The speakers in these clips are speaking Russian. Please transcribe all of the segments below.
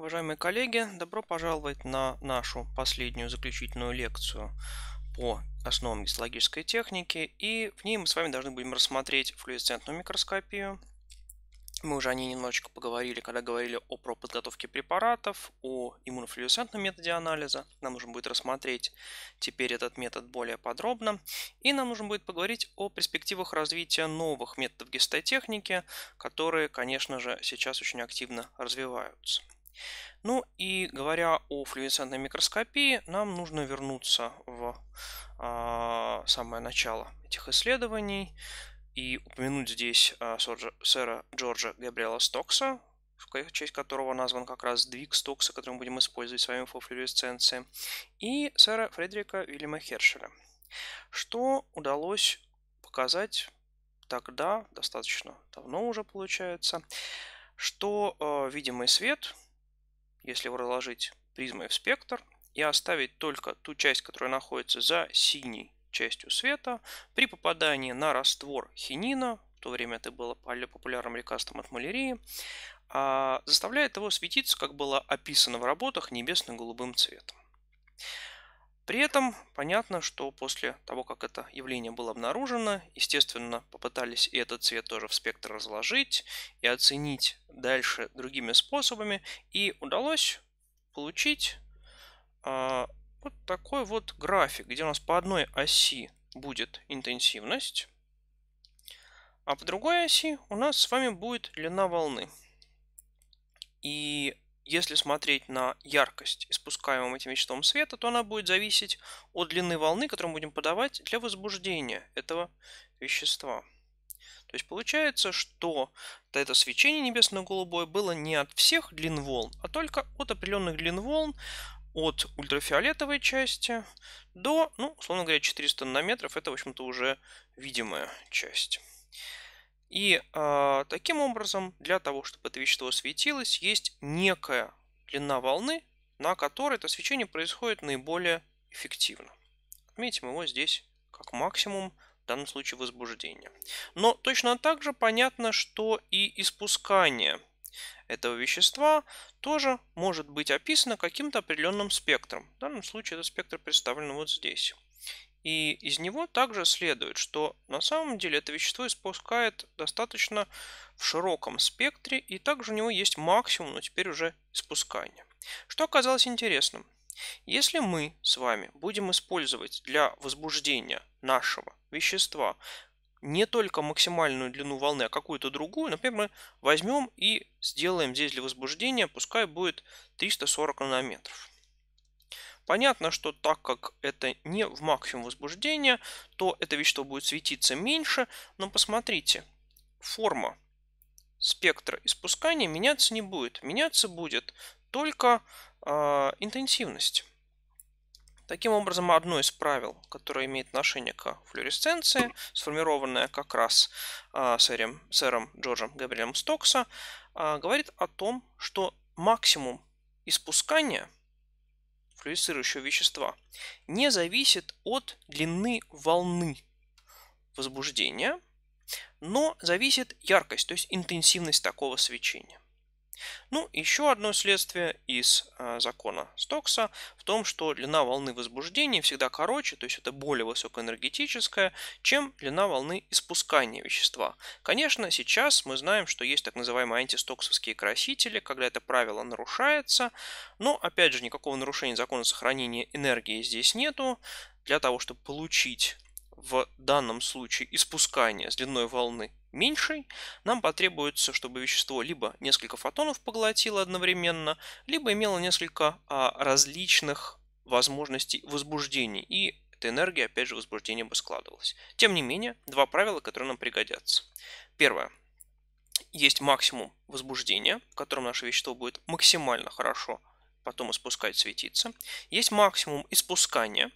Уважаемые коллеги, добро пожаловать на нашу последнюю заключительную лекцию по основам гистологической техники. И в ней мы с вами должны будем рассмотреть флюоресцентную микроскопию. Мы уже о ней немножечко поговорили, когда говорили о про подготовке препаратов, о иммунофлюоресцентном методе анализа. Нам нужно будет рассмотреть теперь этот метод более подробно. И нам нужно будет поговорить о перспективах развития новых методов гистотехники, которые, конечно же, сейчас очень активно развиваются. Ну и говоря о флюоресцентной микроскопии, нам нужно вернуться в а, самое начало этих исследований и упомянуть здесь а, сэра Джорджа Габриэла Стокса, в честь которого назван как раз двиг Стокса, который мы будем использовать с вами по флюоресценции, и сэра Фредерика Вильяма Хершеля. Что удалось показать тогда, достаточно давно уже получается, что э, видимый свет – если выложить призмой в спектр и оставить только ту часть, которая находится за синей частью света, при попадании на раствор хинина, в то время это было популярным лекарством от малярии, а, заставляет его светиться, как было описано в работах, небесно-голубым цветом. При этом понятно, что после того, как это явление было обнаружено, естественно, попытались и этот цвет тоже в спектр разложить и оценить дальше другими способами, и удалось получить а, вот такой вот график, где у нас по одной оси будет интенсивность, а по другой оси у нас с вами будет длина волны. И если смотреть на яркость, испускаемую этим веществом света, то она будет зависеть от длины волны, которую мы будем подавать для возбуждения этого вещества. То есть получается, что это свечение небесно-голубое было не от всех длин волн, а только от определенных длин волн, от ультрафиолетовой части до, ну, условно говоря, 400 нанометров. Это, в общем-то, уже видимая часть. И э, таким образом, для того, чтобы это вещество светилось, есть некая длина волны, на которой это свечение происходит наиболее эффективно. Отметим его здесь как максимум, в данном случае возбуждение. Но точно так же понятно, что и испускание этого вещества тоже может быть описано каким-то определенным спектром. В данном случае этот спектр представлен вот здесь. И из него также следует, что на самом деле это вещество испускает достаточно в широком спектре, и также у него есть максимум, но теперь уже испускания. Что оказалось интересным? Если мы с вами будем использовать для возбуждения нашего вещества не только максимальную длину волны, а какую-то другую, например, мы возьмем и сделаем здесь для возбуждения, пускай будет 340 нанометров. Понятно, что так как это не в максимум возбуждения, то это вещество будет светиться меньше, но посмотрите, форма спектра испускания меняться не будет. Меняться будет только э, интенсивность. Таким образом, одно из правил, которое имеет отношение к флюоресценции, сформированное как раз э, сэрем, сэром Джорджем Габриэлем Стокса, э, говорит о том, что максимум испускания – проецирующего вещества не зависит от длины волны возбуждения, но зависит яркость, то есть интенсивность такого свечения. Ну, еще одно следствие из а, закона Стокса в том, что длина волны возбуждения всегда короче, то есть это более высокоэнергетическая, чем длина волны испускания вещества. Конечно, сейчас мы знаем, что есть так называемые антистоксовские красители, когда это правило нарушается, но, опять же, никакого нарушения закона сохранения энергии здесь нету. Для того, чтобы получить в данном случае испускание с длиной волны меньшей, нам потребуется, чтобы вещество либо несколько фотонов поглотило одновременно, либо имело несколько а, различных возможностей возбуждений. И эта энергия, опять же, возбуждение бы складывалась. Тем не менее, два правила, которые нам пригодятся. Первое. Есть максимум возбуждения, в котором наше вещество будет максимально хорошо потом испускать, светиться. Есть максимум испускания,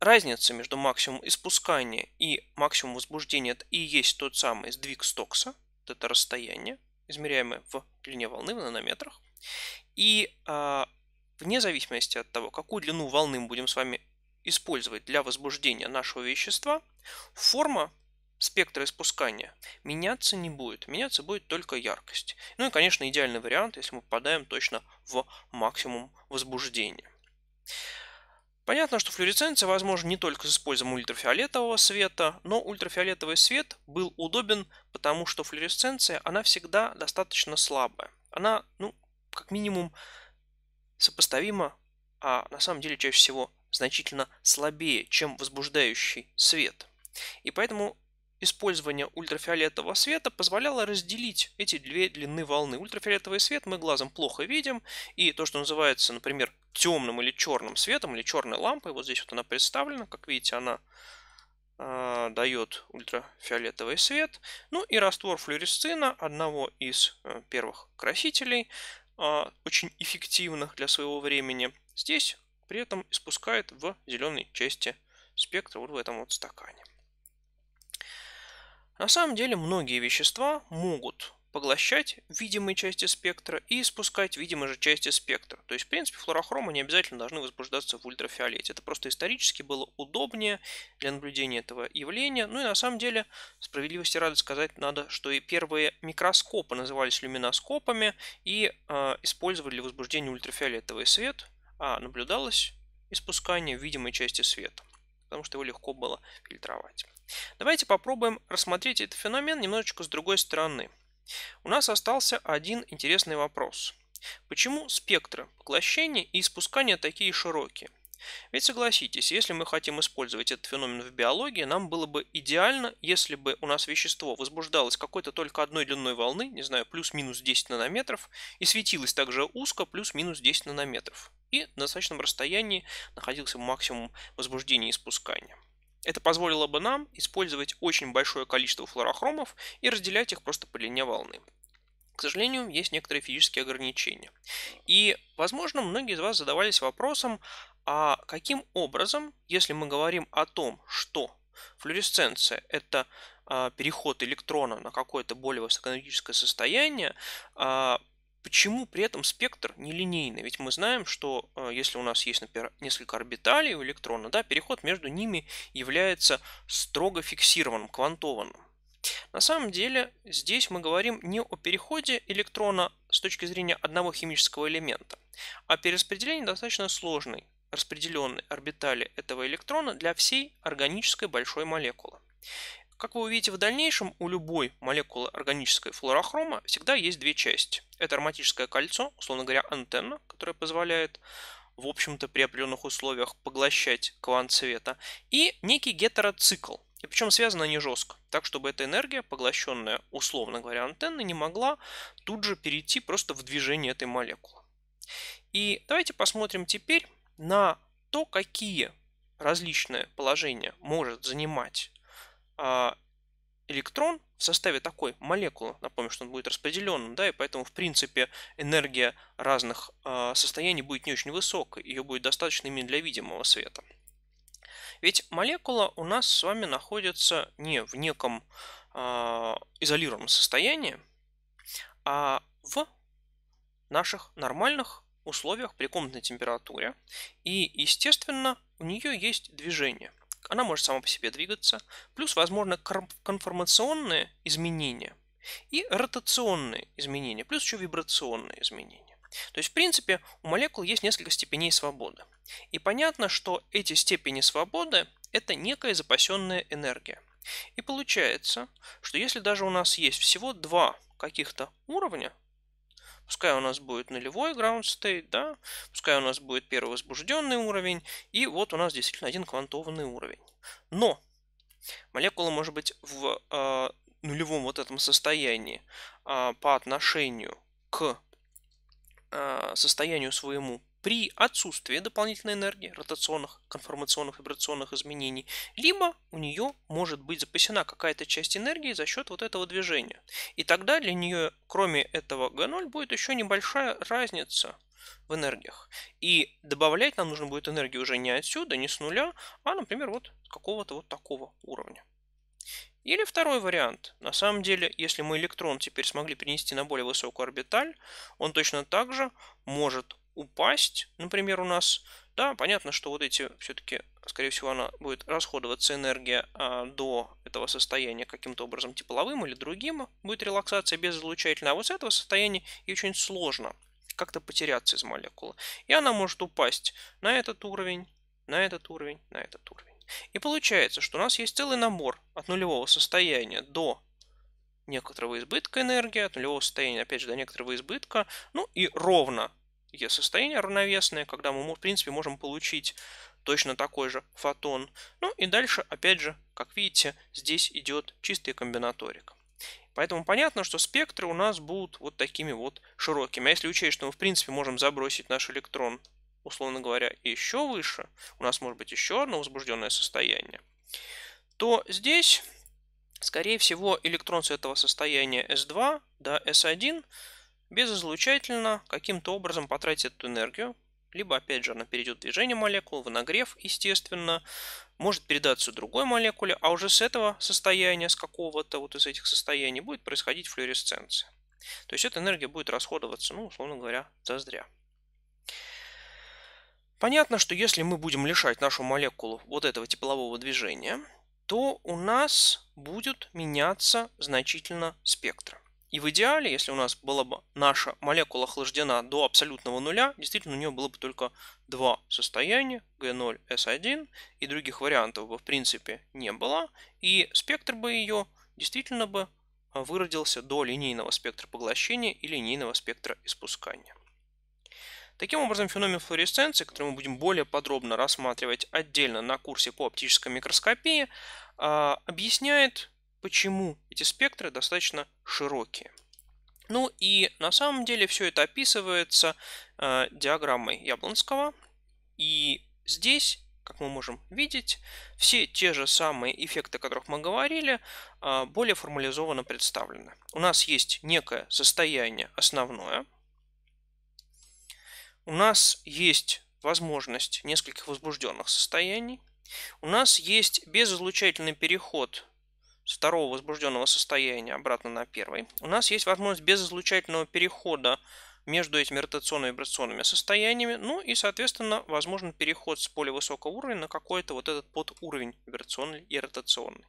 Разница между максимум испускания и максимум возбуждения это и есть тот самый сдвиг стокса, вот это расстояние, измеряемое в длине волны в нанометрах. И а, вне зависимости от того, какую длину волны мы будем с вами использовать для возбуждения нашего вещества, форма спектра испускания меняться не будет. Меняться будет только яркость. Ну и, конечно, идеальный вариант, если мы попадаем точно в максимум возбуждения. Понятно, что флюоресценция возможна не только с использованием ультрафиолетового света, но ультрафиолетовый свет был удобен, потому что флюоресценция, она всегда достаточно слабая. Она, ну, как минимум, сопоставима, а на самом деле чаще всего значительно слабее, чем возбуждающий свет. И поэтому использование ультрафиолетового света позволяло разделить эти две длины волны. Ультрафиолетовый свет мы глазом плохо видим, и то, что называется, например, темным или черным светом, или черной лампой, вот здесь вот она представлена, как видите, она э, дает ультрафиолетовый свет. Ну и раствор флюоресцина, одного из э, первых красителей, э, очень эффективных для своего времени, здесь при этом испускает в зеленой части спектра вот в этом вот стакане. На самом деле многие вещества могут поглощать видимые части спектра и испускать видимые же части спектра. То есть, в принципе, флуорохромы не обязательно должны возбуждаться в ультрафиолете. Это просто исторически было удобнее для наблюдения этого явления. Ну и на самом деле, справедливости ради сказать надо, что и первые микроскопы назывались люминоскопами и э, использовали для возбуждения ультрафиолетовый свет, а наблюдалось испускание видимой части света, потому что его легко было фильтровать. Давайте попробуем рассмотреть этот феномен немножечко с другой стороны. У нас остался один интересный вопрос. Почему спектры поглощения и испускания такие широкие? Ведь согласитесь, если мы хотим использовать этот феномен в биологии, нам было бы идеально, если бы у нас вещество возбуждалось какой-то только одной длиной волны, не знаю, плюс-минус 10 нанометров, и светилось также узко, плюс-минус 10 нанометров. И на достаточном расстоянии находился максимум возбуждения и испускания. Это позволило бы нам использовать очень большое количество флуорохромов и разделять их просто по длине волны. К сожалению, есть некоторые физические ограничения. И, возможно, многие из вас задавались вопросом, а каким образом, если мы говорим о том, что флуоресценция – это а, переход электрона на какое-то более высокоэнергетическое состояние, а, Почему при этом спектр нелинейный? Ведь мы знаем, что э, если у нас есть, например, несколько орбиталей у электрона, да, переход между ними является строго фиксированным, квантованным. На самом деле здесь мы говорим не о переходе электрона с точки зрения одного химического элемента, а перераспределении достаточно сложной распределенной орбитали этого электрона для всей органической большой молекулы. Как вы увидите в дальнейшем, у любой молекулы органической флуорохрома всегда есть две части. Это ароматическое кольцо, условно говоря, антенна, которая позволяет в общем-то при определенных условиях поглощать квант света, и некий гетероцикл, и причем связано не жестко, так чтобы эта энергия, поглощенная, условно говоря, антенной, не могла тут же перейти просто в движение этой молекулы. И давайте посмотрим теперь на то, какие различные положения может занимать а, электрон в составе такой молекулы, напомню, что он будет распределенным, да, и поэтому, в принципе, энергия разных а, состояний будет не очень высокой, ее будет достаточно именно для видимого света. Ведь молекула у нас с вами находится не в неком а, изолированном состоянии, а в наших нормальных условиях при комнатной температуре. И, естественно, у нее есть движение она может сама по себе двигаться, плюс, возможно, конформационные изменения и ротационные изменения, плюс еще вибрационные изменения. То есть, в принципе, у молекул есть несколько степеней свободы. И понятно, что эти степени свободы – это некая запасенная энергия. И получается, что если даже у нас есть всего два каких-то уровня, Пускай у нас будет нулевой ground state, да, пускай у нас будет первый возбужденный уровень, и вот у нас действительно один квантованный уровень. Но молекула может быть в э, нулевом вот этом состоянии э, по отношению к а, состоянию своему при отсутствии дополнительной энергии, ротационных, конформационных, вибрационных изменений, либо у нее может быть запасена какая-то часть энергии за счет вот этого движения. И тогда для нее, кроме этого G0, будет еще небольшая разница в энергиях. И добавлять нам нужно будет энергию уже не отсюда, не с нуля, а, например, вот какого-то вот такого уровня. Или второй вариант. На самом деле, если мы электрон теперь смогли перенести на более высокую орбиталь, он точно так же может упасть, например, у нас, да, понятно, что вот эти все-таки, скорее всего, она будет расходоваться энергия а, до этого состояния каким-то образом тепловым или другим, будет релаксация безизлучательная, а вот с этого состояния и очень сложно как-то потеряться из молекулы. И она может упасть на этот уровень, на этот уровень, на этот уровень. И получается, что у нас есть целый набор от нулевого состояния до некоторого избытка энергии, от нулевого состояния, опять же, до некоторого избытка, ну и ровно Е-состояние равновесное, когда мы, в принципе, можем получить точно такой же фотон. Ну и дальше, опять же, как видите, здесь идет чистая комбинаторика. Поэтому понятно, что спектры у нас будут вот такими вот широкими. А если учесть, что мы, в принципе, можем забросить наш электрон, условно говоря, еще выше, у нас может быть еще одно возбужденное состояние, то здесь, скорее всего, электрон с этого состояния S2, да, S1, безизлучательно каким-то образом потратить эту энергию, либо опять же она перейдет в движение молекул, в нагрев, естественно, может передаться другой молекуле, а уже с этого состояния, с какого-то вот из этих состояний будет происходить флюоресценция. То есть эта энергия будет расходоваться, ну, условно говоря, зазря. Понятно, что если мы будем лишать нашу молекулу вот этого теплового движения, то у нас будет меняться значительно спектр. И в идеале, если у нас была бы наша молекула охлаждена до абсолютного нуля, действительно у нее было бы только два состояния, G0, S1, и других вариантов бы в принципе не было, и спектр бы ее действительно бы а, выродился до линейного спектра поглощения и линейного спектра испускания. Таким образом, феномен флуоресценции, который мы будем более подробно рассматривать отдельно на курсе по оптической микроскопии, а, объясняет почему эти спектры достаточно широкие. Ну и на самом деле все это описывается э, диаграммой Яблонского. И здесь, как мы можем видеть, все те же самые эффекты, о которых мы говорили, э, более формализованно представлены. У нас есть некое состояние основное. У нас есть возможность нескольких возбужденных состояний. У нас есть безизлучательный переход второго возбужденного состояния обратно на первый, у нас есть возможность без излучательного перехода между этими ротационными и вибрационными состояниями, ну и, соответственно, возможен переход с поля высокого уровня на какой-то вот этот подуровень вибрационный и ротационный.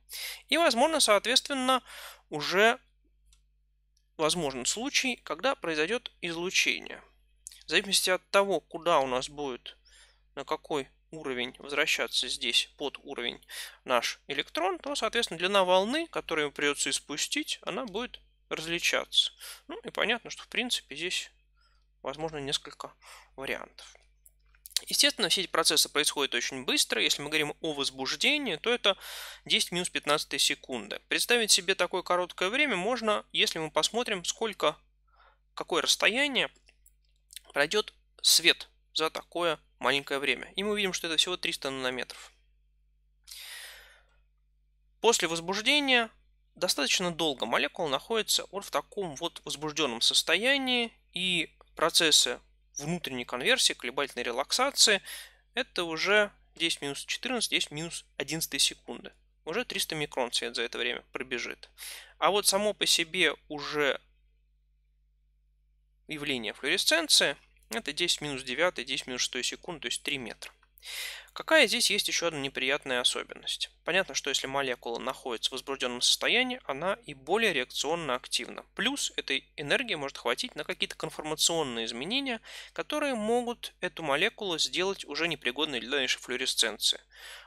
И, возможно, соответственно, уже возможен случай, когда произойдет излучение. В зависимости от того, куда у нас будет, на какой уровень возвращаться здесь под уровень наш электрон, то, соответственно, длина волны, которую ему придется испустить, она будет различаться. Ну и понятно, что в принципе здесь возможно несколько вариантов. Естественно, все эти процессы происходят очень быстро. Если мы говорим о возбуждении, то это 10 минус 15 секунды. Представить себе такое короткое время можно, если мы посмотрим, сколько, какое расстояние пройдет свет за такое маленькое время. И мы видим, что это всего 300 нанометров. После возбуждения достаточно долго молекула находится вот в таком вот возбужденном состоянии, и процессы внутренней конверсии, колебательной релаксации, это уже 10 минус 14, 10 минус 11 секунды. Уже 300 микрон свет за это время пробежит. А вот само по себе уже явление флуоресценции – это 10 минус 9, 10 минус 6 секунд, то есть 3 метра. Какая здесь есть еще одна неприятная особенность? Понятно, что если молекула находится в возбужденном состоянии, она и более реакционно активна. Плюс этой энергии может хватить на какие-то конформационные изменения, которые могут эту молекулу сделать уже непригодной для дальнейшей флуоресценции.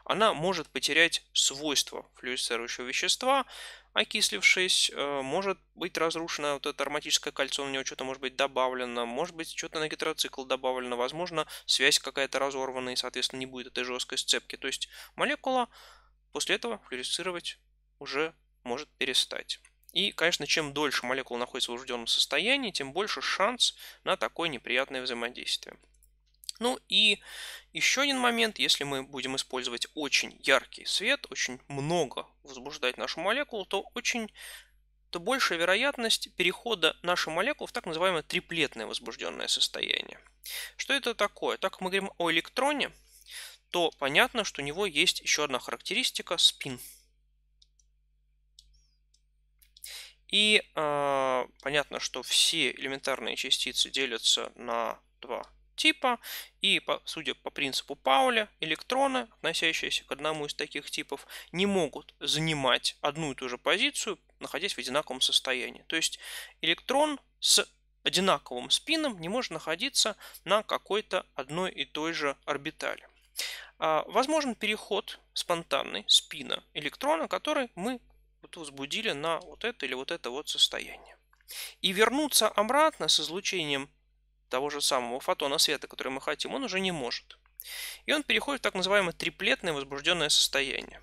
Она может потерять свойства флуоресцирующего вещества, окислившись, э, может быть разрушено вот это ароматическое кольцо, на него что-то может быть добавлено, может быть что-то на гетероцикл добавлено, возможно связь какая-то разорвана и, соответственно, не будет этой жесткой сцепки. То есть молекула после этого флюоресцировать уже может перестать. И, конечно, чем дольше молекула находится в возбужденном состоянии, тем больше шанс на такое неприятное взаимодействие. Ну и еще один момент, если мы будем использовать очень яркий свет, очень много возбуждать нашу молекулу, то очень то большая вероятность перехода нашей молекулы в так называемое триплетное возбужденное состояние. Что это такое? Так как мы говорим о электроне, то понятно, что у него есть еще одна характеристика – спин. И э, понятно, что все элементарные частицы делятся на два типа, и, по, судя по принципу Пауля, электроны, относящиеся к одному из таких типов, не могут занимать одну и ту же позицию, находясь в одинаковом состоянии. То есть электрон с одинаковым спином не может находиться на какой-то одной и той же орбитали. А, возможен переход спонтанный спина электрона, который мы вот возбудили на вот это или вот это вот состояние. И вернуться обратно с излучением того же самого фотона света, который мы хотим, он уже не может. И он переходит в так называемое триплетное возбужденное состояние.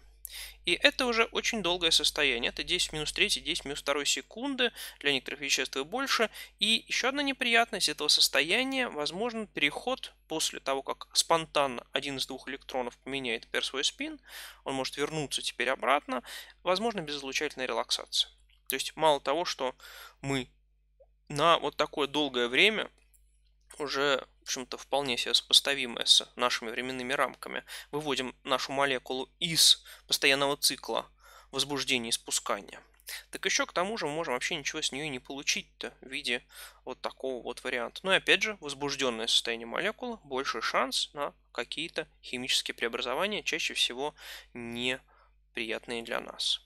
И это уже очень долгое состояние. Это 10 минус 3, 10 минус 2 секунды, для некоторых веществ и больше. И еще одна неприятность этого состояния, возможен переход после того, как спонтанно один из двух электронов поменяет пер свой спин, он может вернуться теперь обратно, возможно безотлучательная релаксация. То есть мало того, что мы на вот такое долгое время уже, в общем-то, вполне себе сопоставимое с нашими временными рамками. Выводим нашу молекулу из постоянного цикла возбуждения и спускания. Так еще к тому же мы можем вообще ничего с нее не получить-то в виде вот такого вот варианта. Но ну и опять же, возбужденное состояние молекулы, больше шанс на какие-то химические преобразования, чаще всего неприятные для нас.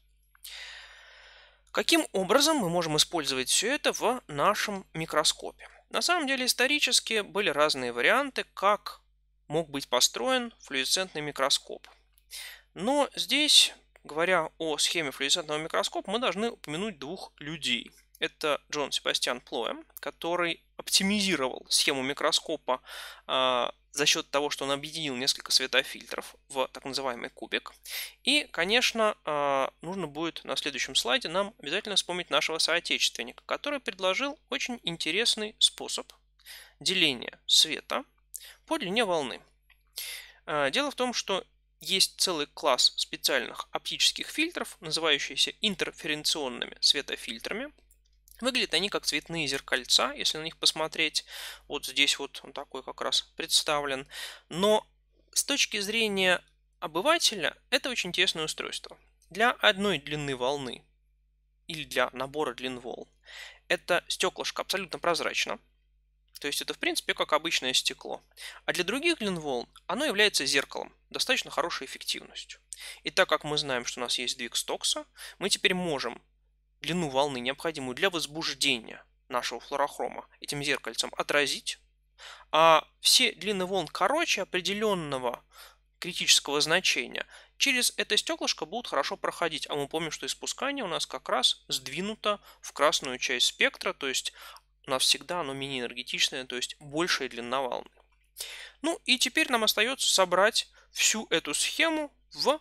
Каким образом мы можем использовать все это в нашем микроскопе? На самом деле исторически были разные варианты, как мог быть построен флуоресцентный микроскоп. Но здесь, говоря о схеме флуоресцентного микроскопа, мы должны упомянуть двух людей. Это Джон Себастьян Плоем, который оптимизировал схему микроскопа а, за счет того, что он объединил несколько светофильтров в так называемый кубик. И, конечно, а, нужно будет на следующем слайде нам обязательно вспомнить нашего соотечественника, который предложил очень интересный способ деления света по длине волны. А, дело в том, что есть целый класс специальных оптических фильтров, называющихся интерференционными светофильтрами – Выглядят они как цветные зеркальца, если на них посмотреть. Вот здесь вот он такой как раз представлен. Но с точки зрения обывателя это очень тесное устройство. Для одной длины волны или для набора длин волн это стеклышко абсолютно прозрачно. То есть это в принципе как обычное стекло. А для других длин волн оно является зеркалом, достаточно хорошей эффективностью. И так как мы знаем, что у нас есть двиг Стокса, мы теперь можем длину волны, необходимую для возбуждения нашего флорохрома этим зеркальцем, отразить. А все длины волн короче определенного критического значения через это стеклышко будут хорошо проходить. А мы помним, что испускание у нас как раз сдвинуто в красную часть спектра, то есть навсегда оно менее энергетичное, то есть большая длина волны. Ну и теперь нам остается собрать всю эту схему в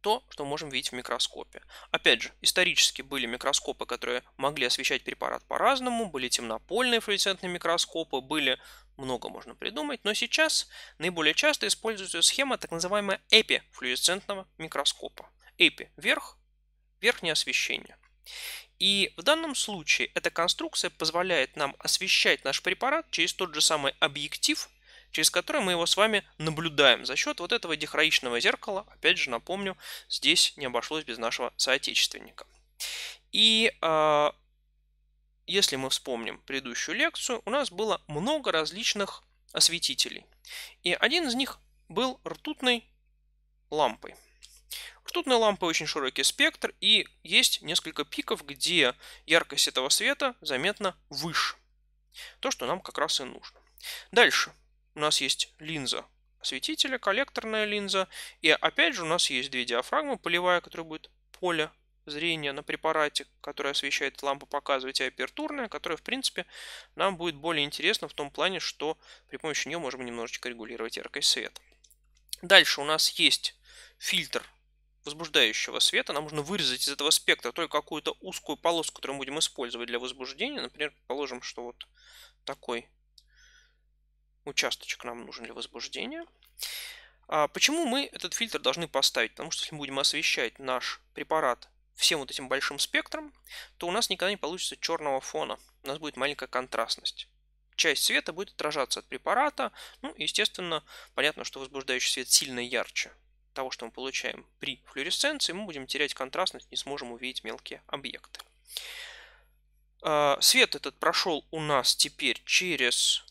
то, что мы можем видеть в микроскопе. Опять же, исторически были микроскопы, которые могли освещать препарат по-разному, были темнопольные флуоресцентные микроскопы, были много можно придумать, но сейчас наиболее часто используется схема так называемая эпифлюоресцентного микроскопа. Эпи – верх, верхнее освещение. И в данном случае эта конструкция позволяет нам освещать наш препарат через тот же самый объектив, через который мы его с вами наблюдаем за счет вот этого дихроичного зеркала. Опять же, напомню, здесь не обошлось без нашего соотечественника. И э, если мы вспомним предыдущую лекцию, у нас было много различных осветителей. И один из них был ртутной лампой. Ртутная лампа очень широкий спектр, и есть несколько пиков, где яркость этого света заметно выше. То, что нам как раз и нужно. Дальше у нас есть линза осветителя, коллекторная линза. И опять же у нас есть две диафрагмы, полевая, которая будет поле зрения на препарате, который освещает лампу, показывать, и апертурная, которая, в принципе, нам будет более интересна в том плане, что при помощи нее можем немножечко регулировать яркость света. Дальше у нас есть фильтр возбуждающего света. Нам нужно вырезать из этого спектра только какую-то узкую полоску, которую мы будем использовать для возбуждения. Например, положим, что вот такой участочек нам нужен для возбуждения. А почему мы этот фильтр должны поставить? Потому что если мы будем освещать наш препарат всем вот этим большим спектром, то у нас никогда не получится черного фона. У нас будет маленькая контрастность. Часть света будет отражаться от препарата. Ну, естественно, понятно, что возбуждающий свет сильно ярче того, что мы получаем при флюоресценции. мы будем терять контрастность, не сможем увидеть мелкие объекты. А, свет этот прошел у нас теперь через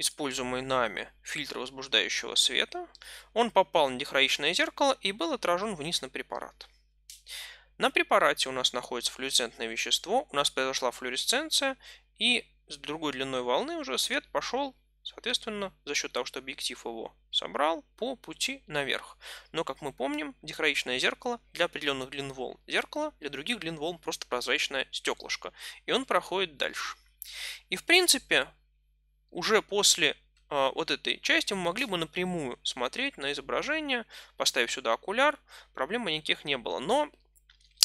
используемый нами фильтр возбуждающего света, он попал на дихроичное зеркало и был отражен вниз на препарат. На препарате у нас находится флуоресцентное вещество, у нас произошла флуоресценция, и с другой длиной волны уже свет пошел, соответственно, за счет того, что объектив его собрал, по пути наверх. Но, как мы помним, дихроичное зеркало для определенных длин волн зеркало, для других длин волн просто прозрачное стеклышко, и он проходит дальше. И в принципе уже после а, вот этой части мы могли бы напрямую смотреть на изображение, поставив сюда окуляр, проблем никаких не было. Но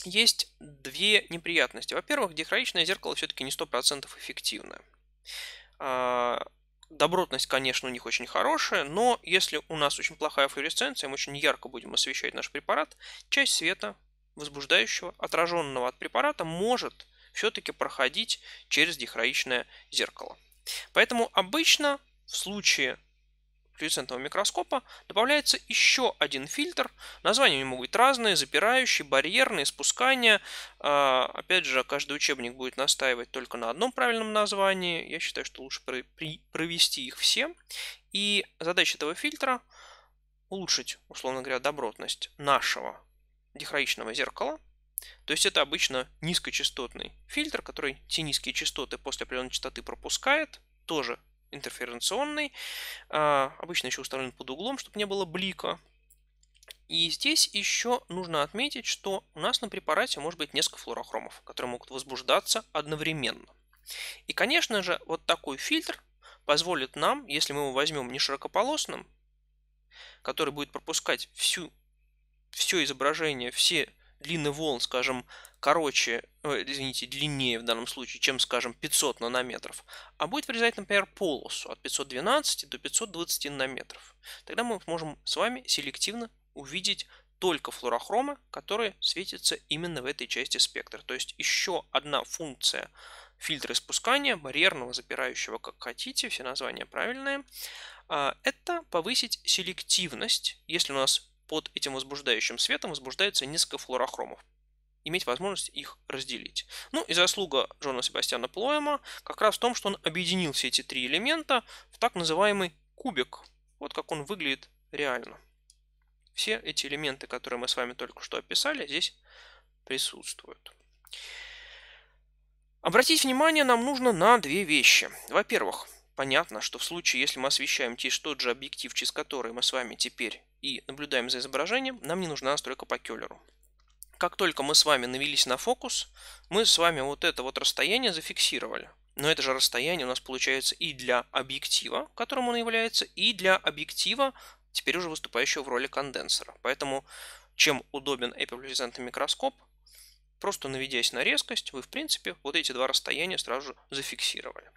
есть две неприятности. Во-первых, дихроичное зеркало все-таки не 100% эффективное. А, добротность, конечно, у них очень хорошая, но если у нас очень плохая флуоресценция, мы очень ярко будем освещать наш препарат, часть света, возбуждающего, отраженного от препарата, может все-таки проходить через дихроичное зеркало. Поэтому обычно в случае флюоресцентного микроскопа добавляется еще один фильтр. Названия у него могут быть разные, запирающие, барьерные, спускания. А, опять же, каждый учебник будет настаивать только на одном правильном названии. Я считаю, что лучше провести их все. И задача этого фильтра улучшить, условно говоря, добротность нашего дихроичного зеркала то есть это обычно низкочастотный фильтр, который те низкие частоты после определенной частоты пропускает, тоже интерференционный, а, обычно еще установлен под углом, чтобы не было блика. И здесь еще нужно отметить, что у нас на препарате может быть несколько флуорохромов, которые могут возбуждаться одновременно. И, конечно же, вот такой фильтр позволит нам, если мы его возьмем не широкополосным, который будет пропускать всю, все изображение, все длины волн, скажем, короче, э, извините, длиннее в данном случае, чем, скажем, 500 нанометров, а будет вырезать, например, полосу от 512 до 520 нанометров. Тогда мы можем с вами селективно увидеть только флуорохромы, которые светятся именно в этой части спектра. То есть еще одна функция фильтра испускания, барьерного, запирающего, как хотите, все названия правильные, а, это повысить селективность, если у нас под этим возбуждающим светом возбуждается несколько флуорохромов. Иметь возможность их разделить. Ну и заслуга Джона Себастьяна Плоема как раз в том, что он объединил все эти три элемента в так называемый кубик. Вот как он выглядит реально. Все эти элементы, которые мы с вами только что описали, здесь присутствуют. Обратить внимание нам нужно на две вещи. Во-первых, понятно, что в случае, если мы освещаем тот же объектив, через который мы с вами теперь и наблюдаем за изображением, нам не нужна настройка по келлеру. Как только мы с вами навелись на фокус, мы с вами вот это вот расстояние зафиксировали. Но это же расстояние у нас получается и для объектива, которым он является, и для объектива, теперь уже выступающего в роли конденсера Поэтому чем удобен эпиплюризантный микроскоп, просто наведясь на резкость, вы в принципе вот эти два расстояния сразу же зафиксировали.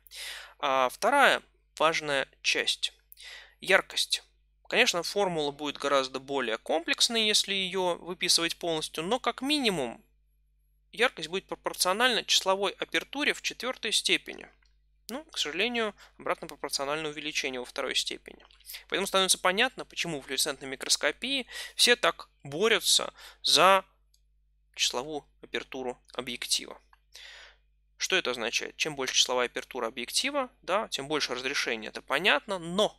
А вторая важная часть – яркость. Конечно, формула будет гораздо более комплексной, если ее выписывать полностью, но как минимум яркость будет пропорциональна числовой апертуре в четвертой степени. Ну, к сожалению, обратно пропорциональное увеличение во второй степени. Поэтому становится понятно, почему в флюоресцентной микроскопии все так борются за числовую апертуру объектива. Что это означает? Чем больше числовая апертура объектива, да, тем больше разрешение. Это понятно, но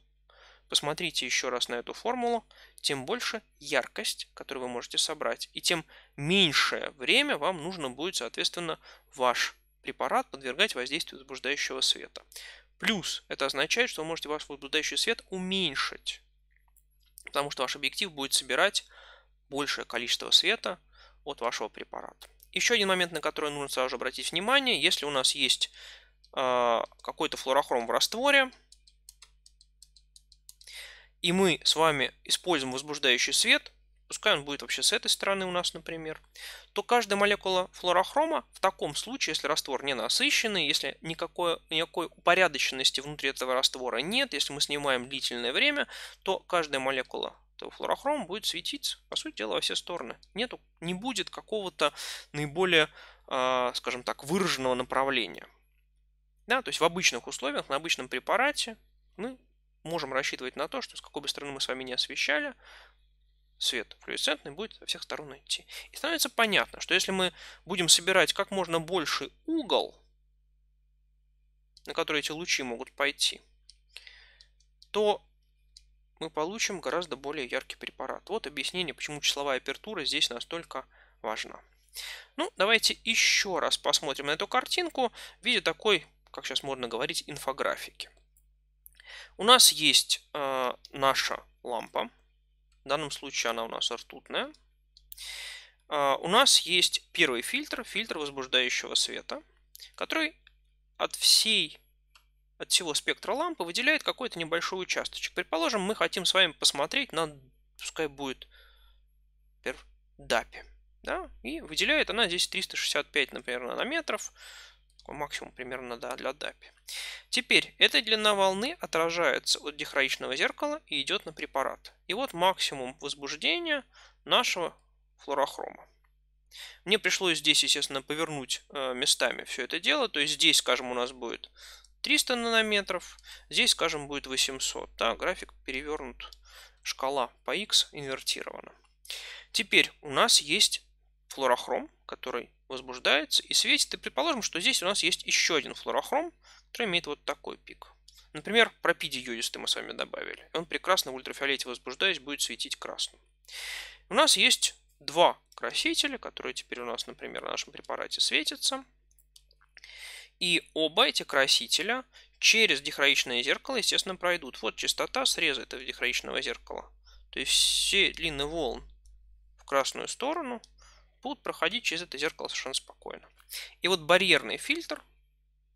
Посмотрите еще раз на эту формулу. Тем больше яркость, которую вы можете собрать, и тем меньшее время вам нужно будет, соответственно, ваш препарат подвергать воздействию возбуждающего света. Плюс это означает, что вы можете ваш возбуждающий свет уменьшить, потому что ваш объектив будет собирать большее количество света от вашего препарата. Еще один момент, на который нужно сразу же обратить внимание, если у нас есть э, какой-то флуорохром в растворе, и мы с вами используем возбуждающий свет, пускай он будет вообще с этой стороны у нас, например, то каждая молекула флорохрома в таком случае, если раствор не насыщенный, если никакой, никакой упорядоченности внутри этого раствора нет, если мы снимаем длительное время, то каждая молекула этого флорохрома будет светиться, по сути дела, во все стороны. Нету, не будет какого-то наиболее, э, скажем так, выраженного направления. Да, то есть в обычных условиях, на обычном препарате мы можем рассчитывать на то, что с какой бы стороны мы с вами не освещали, свет флюоресцентный будет со всех сторон идти. И становится понятно, что если мы будем собирать как можно больше угол, на который эти лучи могут пойти, то мы получим гораздо более яркий препарат. Вот объяснение, почему числовая апертура здесь настолько важна. Ну, давайте еще раз посмотрим на эту картинку в виде такой, как сейчас можно говорить, инфографики. У нас есть э, наша лампа. В данном случае она у нас ртутная. Э, у нас есть первый фильтр, фильтр возбуждающего света, который от всей от всего спектра лампы выделяет какой-то небольшой участочек. Предположим, мы хотим с вами посмотреть на, пускай будет, например, DAPI. Да? И выделяет она здесь 365, например, нанометров максимум примерно да, для DAPI. Теперь эта длина волны отражается от дихроичного зеркала и идет на препарат. И вот максимум возбуждения нашего флорохрома. Мне пришлось здесь, естественно, повернуть э, местами все это дело. То есть здесь, скажем, у нас будет 300 нанометров, здесь, скажем, будет 800. Да, график перевернут, шкала по x инвертирована. Теперь у нас есть флорохром, который возбуждается и светит. И предположим, что здесь у нас есть еще один флуорохром, который имеет вот такой пик. Например, пропидий йодистый мы с вами добавили. Он прекрасно в ультрафиолете возбуждаясь будет светить красным. У нас есть два красителя, которые теперь у нас, например, на нашем препарате светятся. И оба эти красителя через дихроичное зеркало, естественно, пройдут. Вот частота среза этого дихроичного зеркала. То есть все длины волн в красную сторону – будут проходить через это зеркало совершенно спокойно. И вот барьерный фильтр,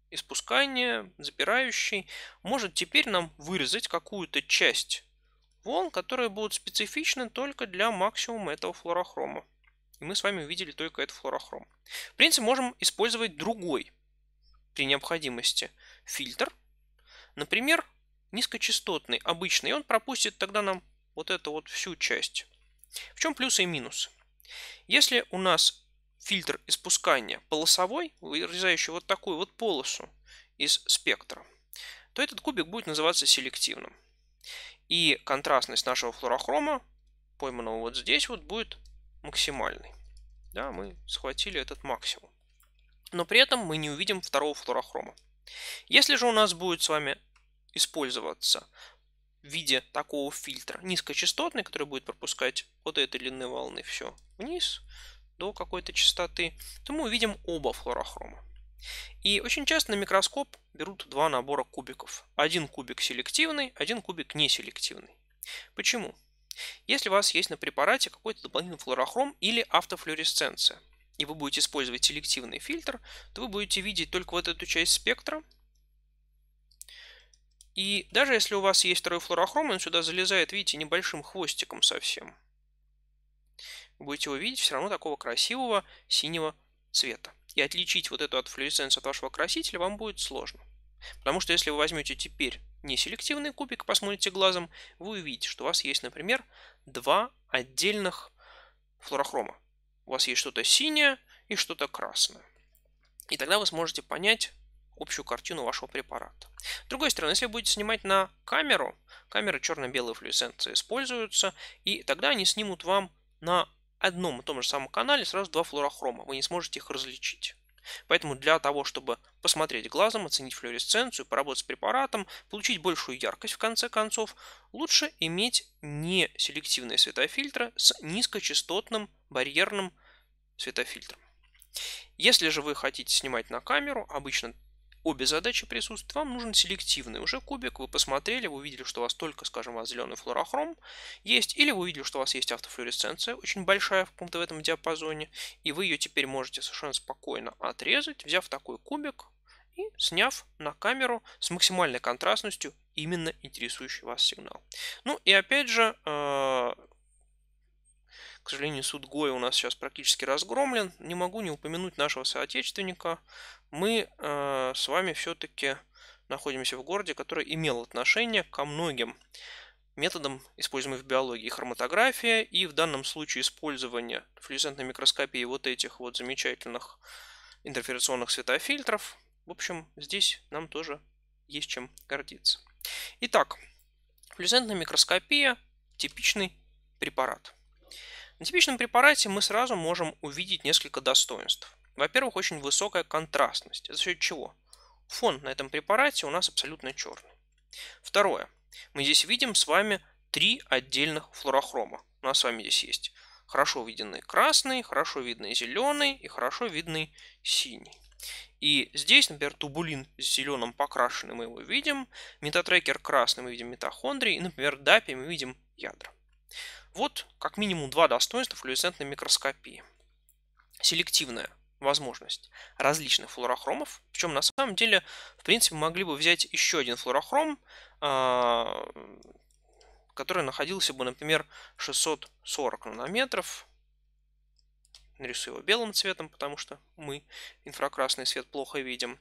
испускание, запирающий, может теперь нам вырезать какую-то часть волн, которые будут специфичны только для максимума этого флуорохрома. И мы с вами увидели только этот флуорохром. В принципе, можем использовать другой при необходимости фильтр. Например, низкочастотный, обычный. И он пропустит тогда нам вот эту вот всю часть. В чем плюсы и минусы? Если у нас фильтр испускания полосовой, вырезающий вот такую вот полосу из спектра, то этот кубик будет называться селективным. И контрастность нашего флуорохрома, пойманного вот здесь, вот будет максимальной. Да, мы схватили этот максимум. Но при этом мы не увидим второго флуорохрома. Если же у нас будет с вами использоваться в виде такого фильтра. Низкочастотный, который будет пропускать вот этой длины волны все вниз до какой-то частоты, то мы увидим оба флорохрома. И очень часто на микроскоп берут два набора кубиков. Один кубик селективный, один кубик неселективный. Почему? Если у вас есть на препарате какой-то дополнительный флорохром или автофлюоресценция, и вы будете использовать селективный фильтр, то вы будете видеть только вот эту часть спектра, и даже если у вас есть второй флорохром, он сюда залезает, видите, небольшим хвостиком совсем. Будете его видеть все равно такого красивого синего цвета. И отличить вот эту от флюоресценции от вашего красителя вам будет сложно. Потому что если вы возьмете теперь неселективный кубик, посмотрите глазом, вы увидите, что у вас есть, например, два отдельных флорохрома. У вас есть что-то синее и что-то красное. И тогда вы сможете понять, общую картину вашего препарата. С другой стороны, если вы будете снимать на камеру, камеры черно белой флуоресценции используются, и тогда они снимут вам на одном и том же самом канале сразу два флуорохрома. Вы не сможете их различить. Поэтому для того, чтобы посмотреть глазом, оценить флуоресценцию, поработать с препаратом, получить большую яркость в конце концов, лучше иметь не селективные светофильтры с низкочастотным барьерным светофильтром. Если же вы хотите снимать на камеру, обычно обе задачи присутствуют, вам нужен селективный уже кубик. Вы посмотрели, вы увидели, что у вас только, скажем, у вас зеленый флорохром есть, или вы увидели, что у вас есть автофлюоресценция, очень большая в каком-то в этом диапазоне, и вы ее теперь можете совершенно спокойно отрезать, взяв такой кубик и сняв на камеру с максимальной контрастностью именно интересующий вас сигнал. Ну и опять же, э, к сожалению, суд Гоя у нас сейчас практически разгромлен. Не могу не упомянуть нашего соотечественника. Мы э, с вами все-таки находимся в городе, который имел отношение ко многим методам, используемым в биологии. Хроматография и в данном случае использование флюоресцентной микроскопии вот этих вот замечательных интерферационных светофильтров. В общем, здесь нам тоже есть чем гордиться. Итак, флюоресцентная микроскопия – типичный препарат – на типичном препарате мы сразу можем увидеть несколько достоинств. Во-первых, очень высокая контрастность, за счет чего фон на этом препарате у нас абсолютно черный. Второе. Мы здесь видим с вами три отдельных флуорохрома. У нас с вами здесь есть хорошо видны красный, хорошо видный зеленый и хорошо видный синий. И здесь, например, тубулин с зеленым покрашенный мы его видим, метатрекер красный мы видим митохондрии, и, например, дапи мы видим ядра. Вот как минимум два достоинства флуоресцентной микроскопии. Селективная возможность различных флуорохромов. Причем на самом деле, в принципе, могли бы взять еще один флуорохром, а, который находился бы, например, 640 нанометров. Нарисую его белым цветом, потому что мы инфракрасный свет плохо видим.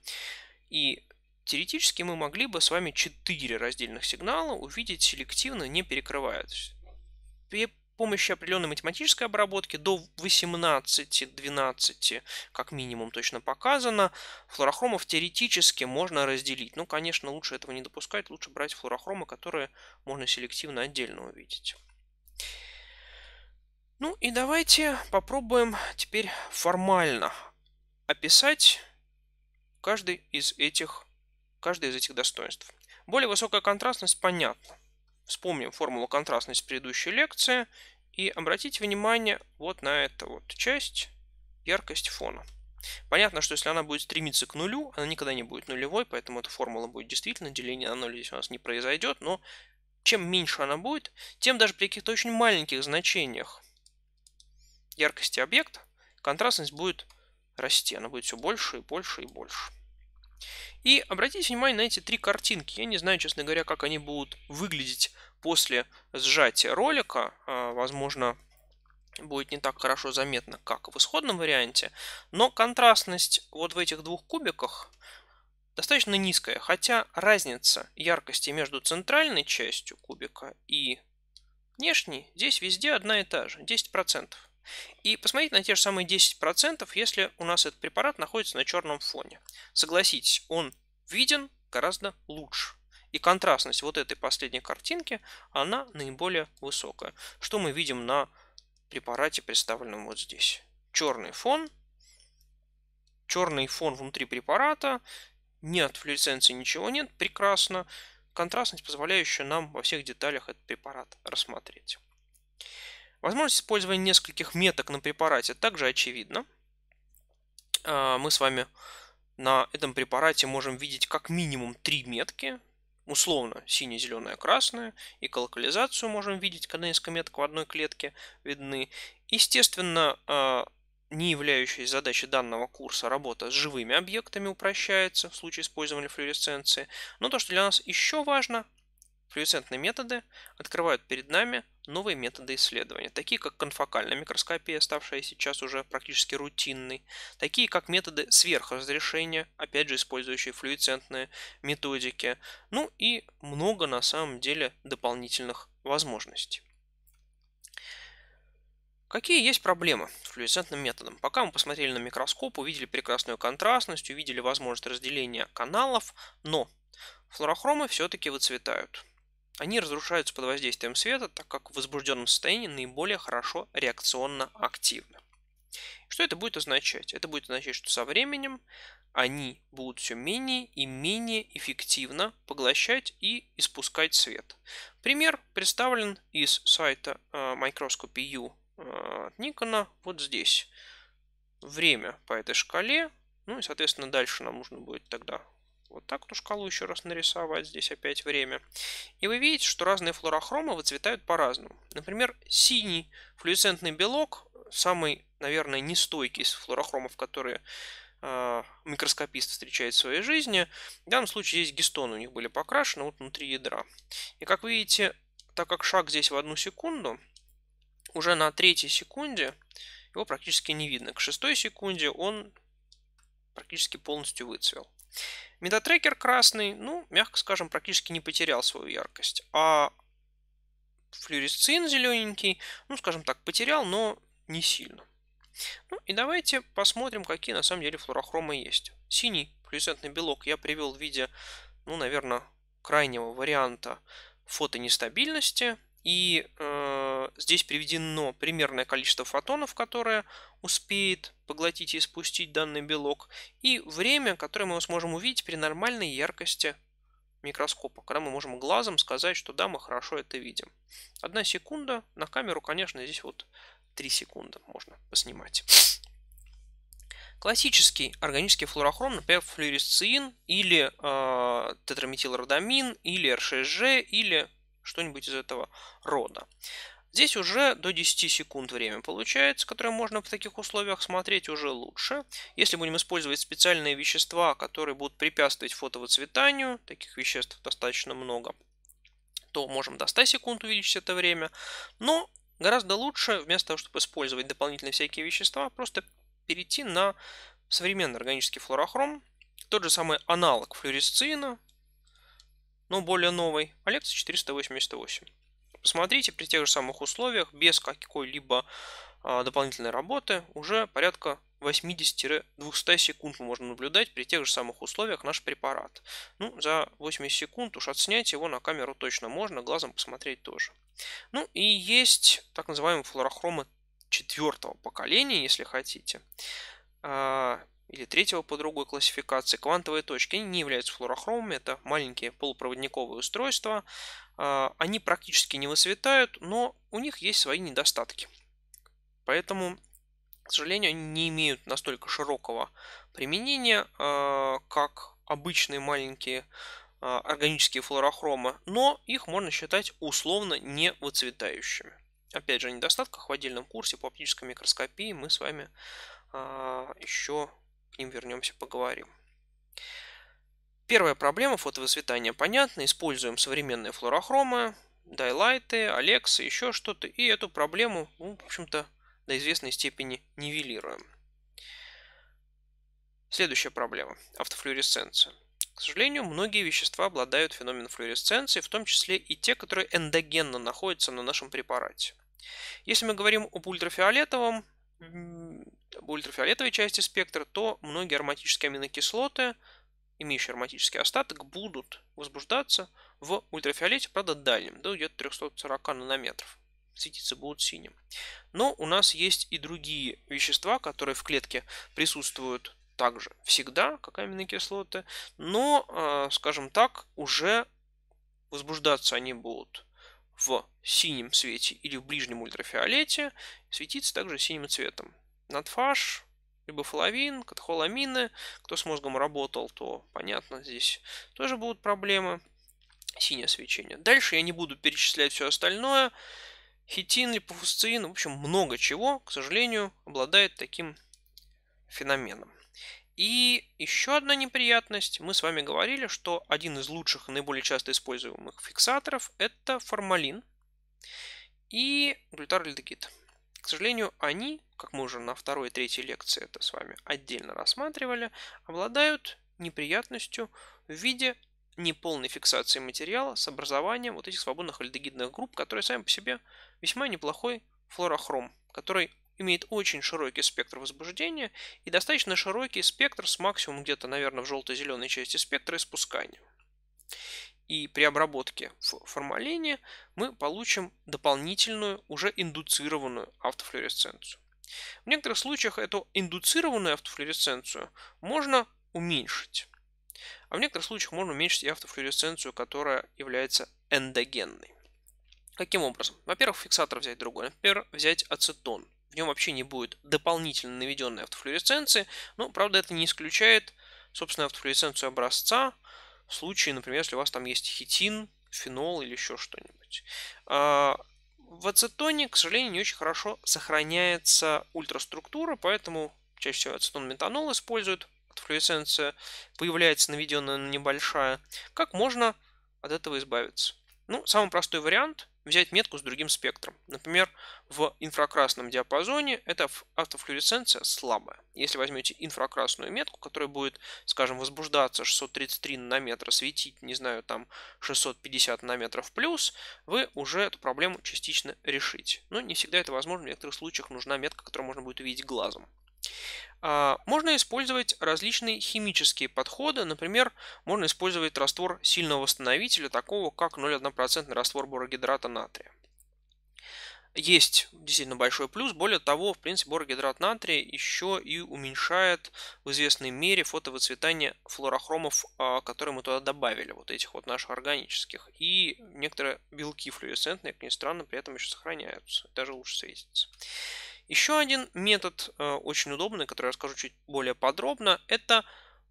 И теоретически мы могли бы с вами 4 раздельных сигнала увидеть селективно, не перекрывая при помощи определенной математической обработки до 18-12, как минимум точно показано, флуорохромов теоретически можно разделить. Ну, конечно, лучше этого не допускать, лучше брать флуорохромы, которые можно селективно отдельно увидеть. Ну и давайте попробуем теперь формально описать каждый из этих, каждый из этих достоинств. Более высокая контрастность понятна. Вспомним формулу контрастности предыдущей лекции и обратите внимание вот на эту вот часть яркость фона. Понятно, что если она будет стремиться к нулю, она никогда не будет нулевой, поэтому эта формула будет действительно, деление на ноль здесь у нас не произойдет, но чем меньше она будет, тем даже при каких-то очень маленьких значениях яркости объекта контрастность будет расти, она будет все больше и больше и больше. И обратите внимание на эти три картинки. Я не знаю, честно говоря, как они будут выглядеть после сжатия ролика. А, возможно, будет не так хорошо заметно, как в исходном варианте. Но контрастность вот в этих двух кубиках достаточно низкая. Хотя разница яркости между центральной частью кубика и внешней здесь везде одна и та же. 10%. И посмотрите на те же самые 10%, если у нас этот препарат находится на черном фоне. Согласитесь, он виден гораздо лучше. И контрастность вот этой последней картинки, она наиболее высокая. Что мы видим на препарате, представленном вот здесь. Черный фон, черный фон внутри препарата, нет флюоресценции, ничего нет, прекрасно. Контрастность, позволяющая нам во всех деталях этот препарат рассмотреть. Возможность использования нескольких меток на препарате также очевидна. А, мы с вами на этом препарате можем видеть как минимум три метки, условно синяя, зеленая, красная, и колокализацию можем видеть, когда несколько меток в одной клетке видны. Естественно, а, не являющаяся задачей данного курса работа с живыми объектами упрощается в случае использования флюоресценции. Но то, что для нас еще важно, Флюоресцентные методы открывают перед нами новые методы исследования, такие как конфокальная микроскопия, ставшая сейчас уже практически рутинной, такие как методы сверхразрешения, опять же использующие флюоресцентные методики, ну и много на самом деле дополнительных возможностей. Какие есть проблемы с флюоресцентным методом? Пока мы посмотрели на микроскоп, увидели прекрасную контрастность, увидели возможность разделения каналов, но флорохромы все-таки выцветают. Они разрушаются под воздействием света, так как в возбужденном состоянии наиболее хорошо реакционно активны. Что это будет означать? Это будет означать, что со временем они будут все менее и менее эффективно поглощать и испускать свет. Пример представлен из сайта э, Microscopy U э, от Nikon вот здесь. Время по этой шкале. Ну и, соответственно, дальше нам нужно будет тогда вот так эту шкалу еще раз нарисовать, здесь опять время. И вы видите, что разные флорохромы выцветают по-разному. Например, синий флуоресцентный белок, самый, наверное, нестойкий из флорохромов, которые а, микроскопист встречает в своей жизни. В данном случае здесь гистоны у них были покрашены вот внутри ядра. И как видите, так как шаг здесь в одну секунду, уже на третьей секунде его практически не видно. К шестой секунде он практически полностью выцвел. Метатрекер красный, ну, мягко скажем, практически не потерял свою яркость. А флюоресцин зелененький, ну, скажем так, потерял, но не сильно. Ну и давайте посмотрим, какие на самом деле флорохромы есть. Синий флюоресцентный белок я привел в виде, ну, наверное, крайнего варианта фотонестабильности – и э, здесь приведено примерное количество фотонов, которое успеет поглотить и спустить данный белок, и время, которое мы сможем увидеть при нормальной яркости микроскопа, когда мы можем глазом сказать, что да, мы хорошо это видим. Одна секунда, на камеру, конечно, здесь вот 3 секунды можно поснимать. Классический органический флуорохром, например, флюоресцин или э, тетраметилродамин, или РШЖ, или что-нибудь из этого рода. Здесь уже до 10 секунд время получается, которое можно в таких условиях смотреть уже лучше. Если будем использовать специальные вещества, которые будут препятствовать фотовыцветанию, таких веществ достаточно много, то можем до 100 секунд увеличить это время. Но гораздо лучше, вместо того, чтобы использовать дополнительные всякие вещества, просто перейти на современный органический флорохром, тот же самый аналог флюоресцина, но более новой, а 488. Посмотрите, при тех же самых условиях, без какой-либо а, дополнительной работы, уже порядка 80-200 секунд мы можем наблюдать при тех же самых условиях наш препарат. Ну, за 80 секунд уж отснять его на камеру точно можно, глазом посмотреть тоже. Ну и есть так называемые флорохромы четвертого поколения, если хотите. А, или третьего по другой классификации. Квантовые точки они не являются флуорохромами, это маленькие полупроводниковые устройства. А, они практически не высветают, но у них есть свои недостатки. Поэтому, к сожалению, они не имеют настолько широкого применения, а, как обычные маленькие а, органические флорохромы, но их можно считать условно не выцветающими. Опять же, о недостатках в отдельном курсе по оптической микроскопии мы с вами еще к ним вернемся, поговорим. Первая проблема фотовоспитания понятна. Используем современные флорохромы, дайлайты, алексы, еще что-то. И эту проблему, ну, в общем-то, до известной степени нивелируем. Следующая проблема – автофлюоресценция. К сожалению, многие вещества обладают феноменом флюоресценции, в том числе и те, которые эндогенно находятся на нашем препарате. Если мы говорим об ультрафиолетовом ультрафиолетовой части спектра, то многие ароматические аминокислоты, имеющие ароматический остаток, будут возбуждаться в ультрафиолете, правда дальнем, до где-то 340 нанометров. Светиться будут синим. Но у нас есть и другие вещества, которые в клетке присутствуют также всегда, как аминокислоты, но, а, скажем так, уже возбуждаться они будут в синем свете или в ближнем ультрафиолете, светиться также синим цветом надфаш, либо фоловин, катхоламины. Кто с мозгом работал, то, понятно, здесь тоже будут проблемы. Синее свечение. Дальше я не буду перечислять все остальное. Хитин, липофусцин, в общем, много чего, к сожалению, обладает таким феноменом. И еще одна неприятность. Мы с вами говорили, что один из лучших и наиболее часто используемых фиксаторов – это формалин и глютаральдегид. К сожалению, они, как мы уже на второй и третьей лекции это с вами отдельно рассматривали, обладают неприятностью в виде неполной фиксации материала с образованием вот этих свободных альдегидных групп, которые сами по себе весьма неплохой флорохром, который имеет очень широкий спектр возбуждения и достаточно широкий спектр с максимум где-то, наверное, в желто-зеленой части спектра испускания. И при обработке в формалине мы получим дополнительную, уже индуцированную автофлюоресценцию. В некоторых случаях эту индуцированную автофлюоресценцию можно уменьшить. А в некоторых случаях можно уменьшить и автофлюоресценцию, которая является эндогенной. Каким образом? Во-первых, фиксатор взять другой. Например, взять ацетон. В нем вообще не будет дополнительно наведенной автофлюоресценции. Но, правда, это не исключает, собственно, автофлюоресценцию образца, в случае, например, если у вас там есть хитин, фенол или еще что-нибудь. А, в ацетоне, к сожалению, не очень хорошо сохраняется ультраструктура, поэтому чаще всего ацетон метанол используют, флюоресценция появляется наведенная, но небольшая. Как можно от этого избавиться? Ну, самый простой вариант взять метку с другим спектром. Например, в инфракрасном диапазоне эта автофлюоресценция слабая. Если возьмете инфракрасную метку, которая будет, скажем, возбуждаться 633 нанометра, светить, не знаю, там 650 нанометров плюс, вы уже эту проблему частично решите. Но не всегда это возможно. В некоторых случаях нужна метка, которую можно будет увидеть глазом. А, можно использовать различные химические подходы. Например, можно использовать раствор сильного восстановителя, такого как 0,1% раствор борогидрата натрия. Есть действительно большой плюс. Более того, в принципе, борогидрат натрия еще и уменьшает в известной мере фотовыцветание флорохромов, а, которые мы туда добавили, вот этих вот наших органических. И некоторые белки флуоресцентные, как ни странно, при этом еще сохраняются, даже лучше светятся. Еще один метод, э, очень удобный, который я расскажу чуть более подробно, это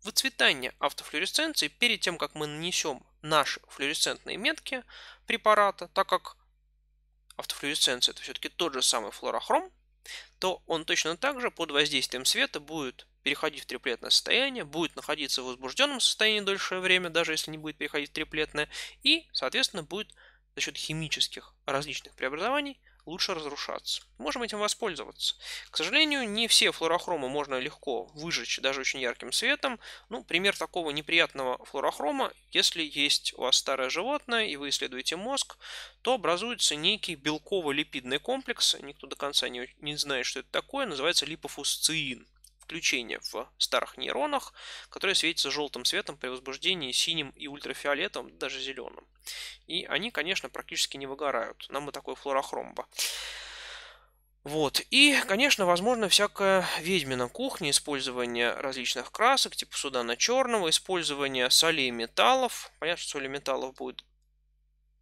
выцветание автофлюоресценции перед тем, как мы нанесем наши флюоресцентные метки препарата, так как автофлюоресценция это все-таки тот же самый флорохром, то он точно так же под воздействием света будет переходить в триплетное состояние, будет находиться в возбужденном состоянии дольшее время, даже если не будет переходить в триплетное, и, соответственно, будет за счет химических различных преобразований лучше разрушаться. Можем этим воспользоваться. К сожалению, не все флуорохромы можно легко выжечь даже очень ярким светом. Ну, пример такого неприятного флуорохрома, если есть у вас старое животное и вы исследуете мозг, то образуется некий белково-липидный комплекс, никто до конца не, не знает, что это такое, называется липофусциин включения в старых нейронах, которые светятся желтым светом при возбуждении, синим и ультрафиолетом, даже зеленым. И они, конечно, практически не выгорают. Нам и такой флорохромба. Вот. И, конечно, возможно, всякая ведьмина кухня, использование различных красок, типа на черного, использование солей металлов. Понятно, что соли металлов будет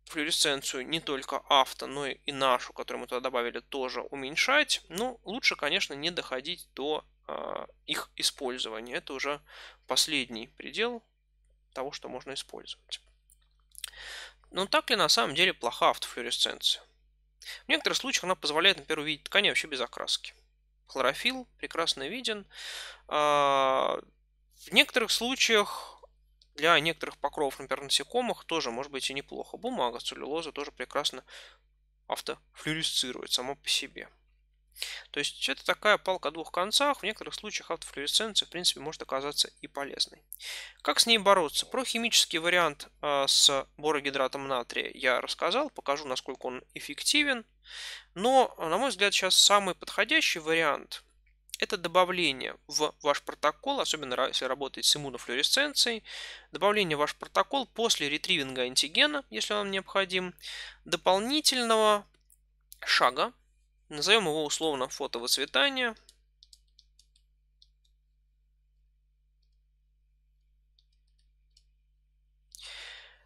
флюоресценцию не только авто, но и нашу, которую мы туда добавили, тоже уменьшать. Но ну, лучше, конечно, не доходить до а, их использования. Это уже последний предел того, что можно использовать. Но так ли на самом деле плоха автофлюоресценция? В некоторых случаях она позволяет, например, увидеть ткани вообще без окраски. Хлорофилл прекрасно виден. А, в некоторых случаях для некоторых покровов, например, насекомых, тоже может быть и неплохо. Бумага, целлюлоза тоже прекрасно автофлюоресцирует сама по себе. То есть это такая палка о двух концах. В некоторых случаях автофлюоресценция, в принципе, может оказаться и полезной. Как с ней бороться? Про химический вариант а, с борогидратом натрия я рассказал, покажу, насколько он эффективен. Но, на мой взгляд, сейчас самый подходящий вариант – это добавление в ваш протокол, особенно если работаете с иммунофлюоресценцией, добавление в ваш протокол после ретривинга антигена, если вам необходим, дополнительного шага, Назовем его условно фотовыцветание.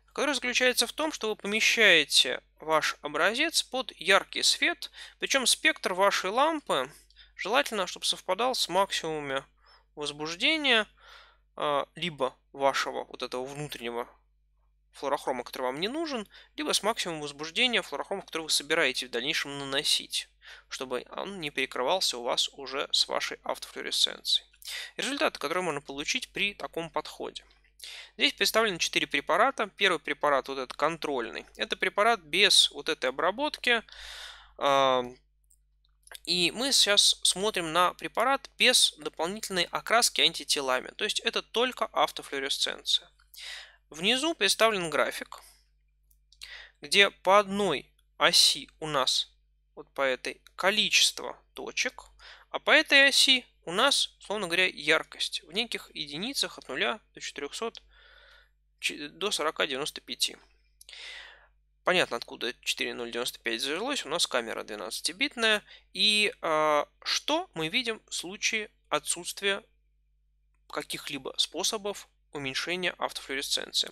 которое заключается в том, что вы помещаете ваш образец под яркий свет, причем спектр вашей лампы желательно, чтобы совпадал с максимумами возбуждения а, либо вашего вот этого внутреннего флорохрома, который вам не нужен, либо с максимумом возбуждения флорохрома, который вы собираете в дальнейшем наносить, чтобы он не перекрывался у вас уже с вашей автофлюоресценцией. Результаты, которые можно получить при таком подходе. Здесь представлены 4 препарата. Первый препарат, вот этот контрольный, это препарат без вот этой обработки. А, и мы сейчас смотрим на препарат без дополнительной окраски антителами. То есть это только автофлюоресценция. Внизу представлен график, где по одной оси у нас вот по этой количество точек, а по этой оси у нас, словно говоря, яркость в неких единицах от 0 до 400 до 4095. Понятно, откуда 4095 завелось. У нас камера 12-битная. И э, что мы видим в случае отсутствия каких-либо способов уменьшения автофлюоресценции.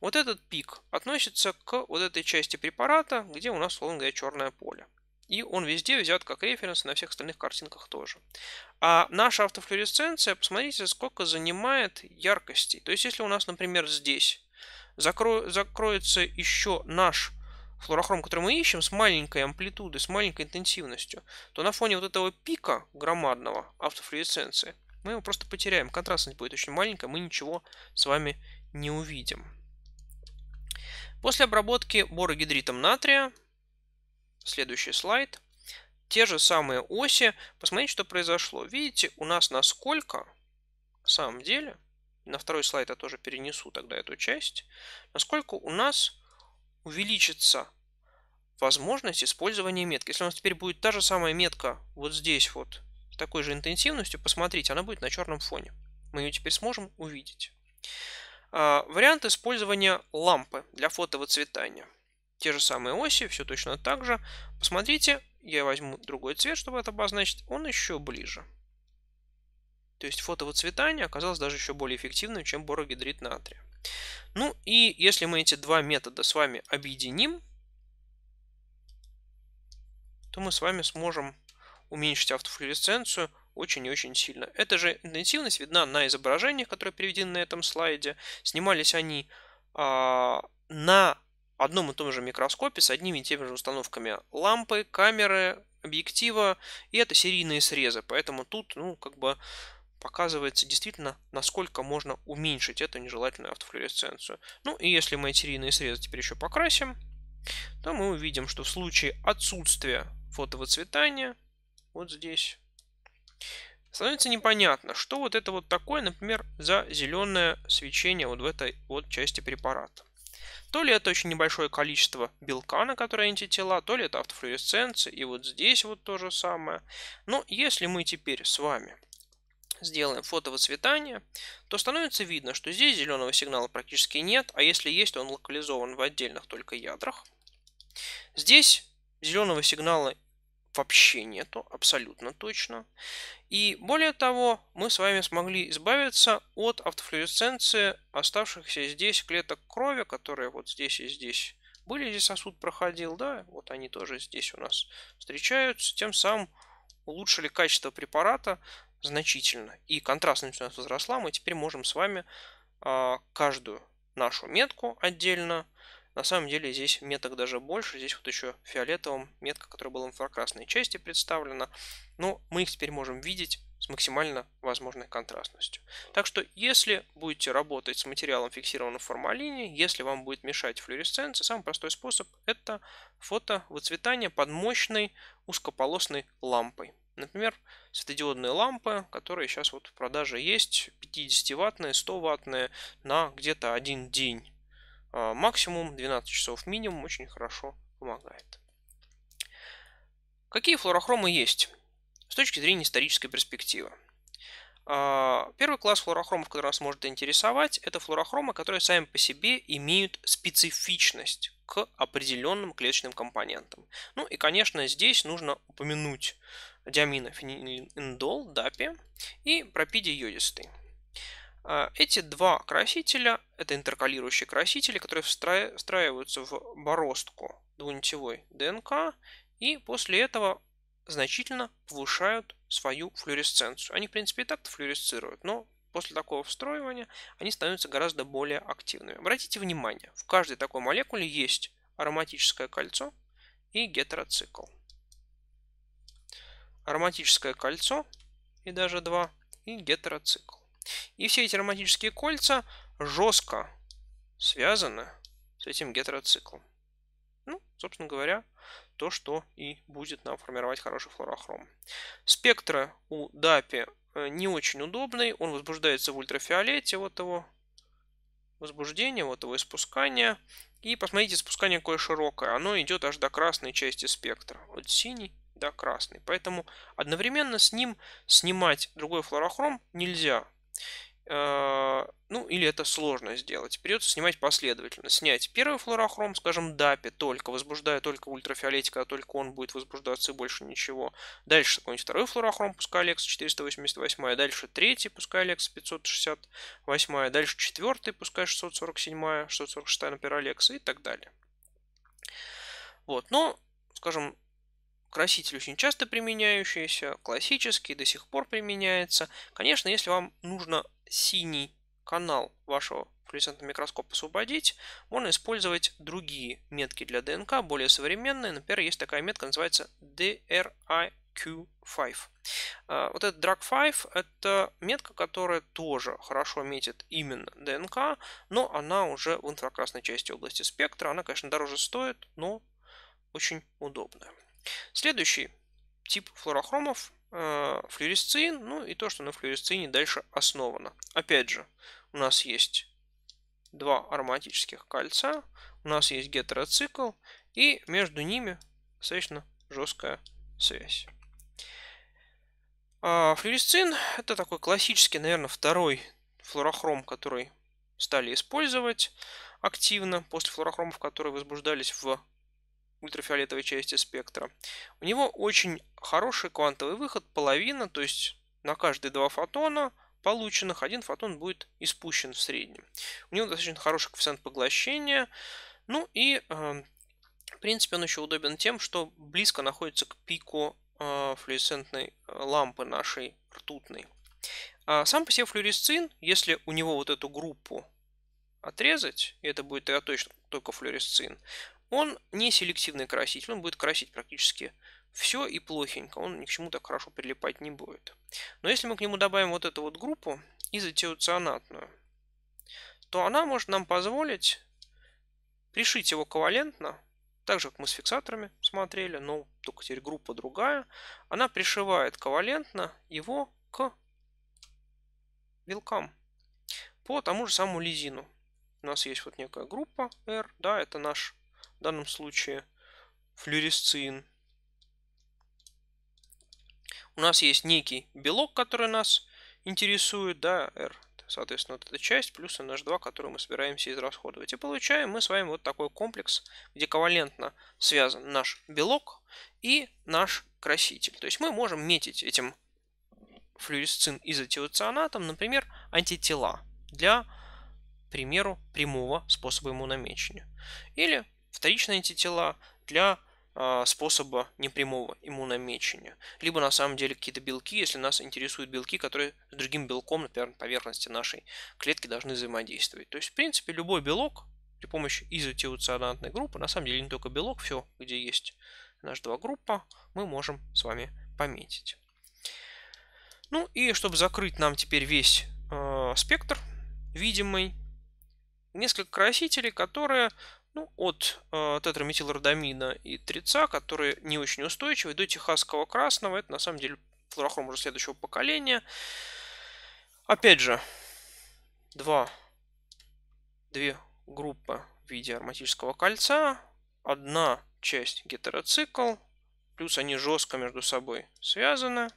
Вот этот пик относится к вот этой части препарата, где у нас, условно говоря, черное поле. И он везде взят как референс на всех остальных картинках тоже. А наша автофлюоресценция, посмотрите, сколько занимает яркости. То есть, если у нас, например, здесь закро... закроется еще наш флорохром, который мы ищем, с маленькой амплитудой, с маленькой интенсивностью, то на фоне вот этого пика громадного автофлюоресценции – мы его просто потеряем. Контрастность будет очень маленькая, мы ничего с вами не увидим. После обработки борогидритом натрия, следующий слайд, те же самые оси. Посмотрите, что произошло. Видите, у нас насколько, на самом деле, на второй слайд я тоже перенесу тогда эту часть, насколько у нас увеличится возможность использования метки. Если у нас теперь будет та же самая метка вот здесь вот такой же интенсивностью, посмотрите, она будет на черном фоне. Мы ее теперь сможем увидеть. А, вариант использования лампы для фотовыцветания. Те же самые оси, все точно так же. Посмотрите, я возьму другой цвет, чтобы это обозначить, он еще ближе. То есть фотовыцветание оказалось даже еще более эффективным, чем борогидрид натрия. Ну и если мы эти два метода с вами объединим, то мы с вами сможем уменьшить автофлюоресценцию очень и очень сильно. Эта же интенсивность видна на изображениях, которые приведены на этом слайде. Снимались они а, на одном и том же микроскопе с одними и теми же установками лампы, камеры, объектива, и это серийные срезы. Поэтому тут, ну, как бы показывается действительно, насколько можно уменьшить эту нежелательную автофлюоресценцию. Ну и если мы эти серийные срезы теперь еще покрасим, то мы увидим, что в случае отсутствия фотовыцветания вот здесь, становится непонятно, что вот это вот такое, например, за зеленое свечение вот в этой вот части препарата. То ли это очень небольшое количество белка, на которое антитела, то ли это автофлюоресценция, и вот здесь вот то же самое. Но если мы теперь с вами сделаем фотовыцветание, то становится видно, что здесь зеленого сигнала практически нет, а если есть, то он локализован в отдельных только ядрах. Здесь зеленого сигнала вообще нету, абсолютно точно. И более того, мы с вами смогли избавиться от автофлюоресценции оставшихся здесь клеток крови, которые вот здесь и здесь были, здесь сосуд проходил, да, вот они тоже здесь у нас встречаются, тем самым улучшили качество препарата значительно. И контрастность у нас возросла, мы теперь можем с вами а, каждую нашу метку отдельно на самом деле здесь меток даже больше. Здесь вот еще фиолетовым метка, которая была в инфракрасной части представлена. Но мы их теперь можем видеть с максимально возможной контрастностью. Так что, если будете работать с материалом фиксированным в формалине, если вам будет мешать флюоресценция, самый простой способ – это фотовыцветание под мощной узкополосной лампой. Например, светодиодные лампы, которые сейчас вот в продаже есть, 50-ваттные, 100-ваттные, на где-то один день а, максимум 12 часов минимум очень хорошо помогает. Какие флуорохромы есть с точки зрения исторической перспективы? А, первый класс флуорохромов, который нас может интересовать, это флуорохромы, которые сами по себе имеют специфичность к определенным клеточным компонентам. Ну и, конечно, здесь нужно упомянуть диаминофениндол, дапи и пропидий йодистый. А, эти два красителя, это интеркалирующие красители, которые встраиваются в бороздку двунитевой ДНК и после этого значительно повышают свою флюоресценцию. Они, в принципе, и так-то флюоресцируют, но после такого встроивания они становятся гораздо более активными. Обратите внимание, в каждой такой молекуле есть ароматическое кольцо и гетероцикл. Ароматическое кольцо и даже два, и гетероцикл. И все эти романтические кольца жестко связаны с этим гетероциклом. Ну, собственно говоря, то, что и будет нам формировать хороший флорохром. Спектры у ДАПи э, не очень удобный. Он возбуждается в ультрафиолете, вот его возбуждения, вот его испускания. И посмотрите, испускание какое широкое. Оно идет аж до красной части спектра. От синий до красный. Поэтому одновременно с ним снимать другой флорохром нельзя. Э, ну или это сложно сделать. Придется снимать последовательно. Снять первый флорохром, скажем, дапе только, возбуждая только ультрафиолетика, а только он будет возбуждаться и больше ничего. Дальше какой-нибудь второй флорохром, пускай Лекс 488, а дальше третий, пускай Лекс 568, а дальше четвертый, пускай 647, 646, а например, Лекс и так далее. Вот, но, скажем, краситель очень часто применяющийся, классический, до сих пор применяется. Конечно, если вам нужно синий канал вашего флуоресцентного микроскопа освободить, можно использовать другие метки для ДНК, более современные. Например, есть такая метка, называется driq 5 а, Вот этот DRAG5 это метка, которая тоже хорошо метит именно ДНК, но она уже в инфракрасной части области спектра. Она, конечно, дороже стоит, но очень удобная. Следующий тип флорохромов э, флюоресцин, ну и то, что на флюоресцине дальше основано. Опять же, у нас есть два ароматических кольца, у нас есть гетероцикл, и между ними достаточно жесткая связь. А флюоресцин – это такой классический, наверное, второй флорохром, который стали использовать активно после флорохромов, которые возбуждались в ультрафиолетовой части спектра. У него очень хороший квантовый выход, половина, то есть на каждые два фотона полученных один фотон будет испущен в среднем. У него достаточно хороший коэффициент поглощения. Ну и, эм, в принципе, он еще удобен тем, что близко находится к пику э, флуоресцентной э, лампы нашей ртутной. А сам по себе флюоресцин, если у него вот эту группу отрезать, и это будет точно только флюоресцин, он не селективный краситель, он будет красить практически все и плохенько, он ни к чему так хорошо прилипать не будет. Но если мы к нему добавим вот эту вот группу, изотиоцианатную, то она может нам позволить пришить его ковалентно, так же, как мы с фиксаторами смотрели, но только теперь группа другая. Она пришивает ковалентно его к белкам по тому же самому лизину. У нас есть вот некая группа R, да, это наш в данном случае флюоресцин. У нас есть некий белок, который нас интересует, да, R, соответственно, вот эта часть, плюс NH2, которую мы собираемся израсходовать. И получаем мы с вами вот такой комплекс, где ковалентно связан наш белок и наш краситель. То есть мы можем метить этим флюоресцин изотиоцианатом, например, антитела для, к примеру, прямого способа ему намечения. Или вторичные антитела для а, способа непрямого иммуномечения. Либо на самом деле какие-то белки, если нас интересуют белки, которые с другим белком, например, на поверхности нашей клетки должны взаимодействовать. То есть, в принципе, любой белок при помощи изотиоцианатной группы, на самом деле не только белок, все, где есть наша два группа, мы можем с вами пометить. Ну и чтобы закрыть нам теперь весь э, спектр видимый, несколько красителей, которые ну, от э, тетраметилродамина и трица, которые не очень устойчивы, до техасского красного. Это на самом деле флорохром уже следующего поколения. Опять же, два, две группы в виде ароматического кольца. Одна часть гетероцикл, плюс они жестко между собой связаны.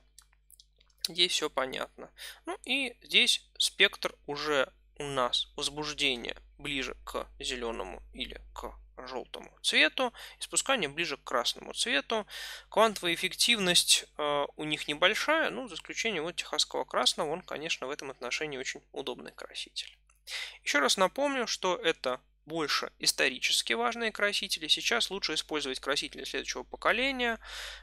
Здесь все понятно. Ну и здесь спектр уже у нас возбуждения ближе к зеленому или к желтому цвету, испускание ближе к красному цвету. Квантовая эффективность э, у них небольшая, ну, за исключением вот техасского красного, он, конечно, в этом отношении очень удобный краситель. Еще раз напомню, что это больше исторически важные красители. Сейчас лучше использовать красители следующего поколения.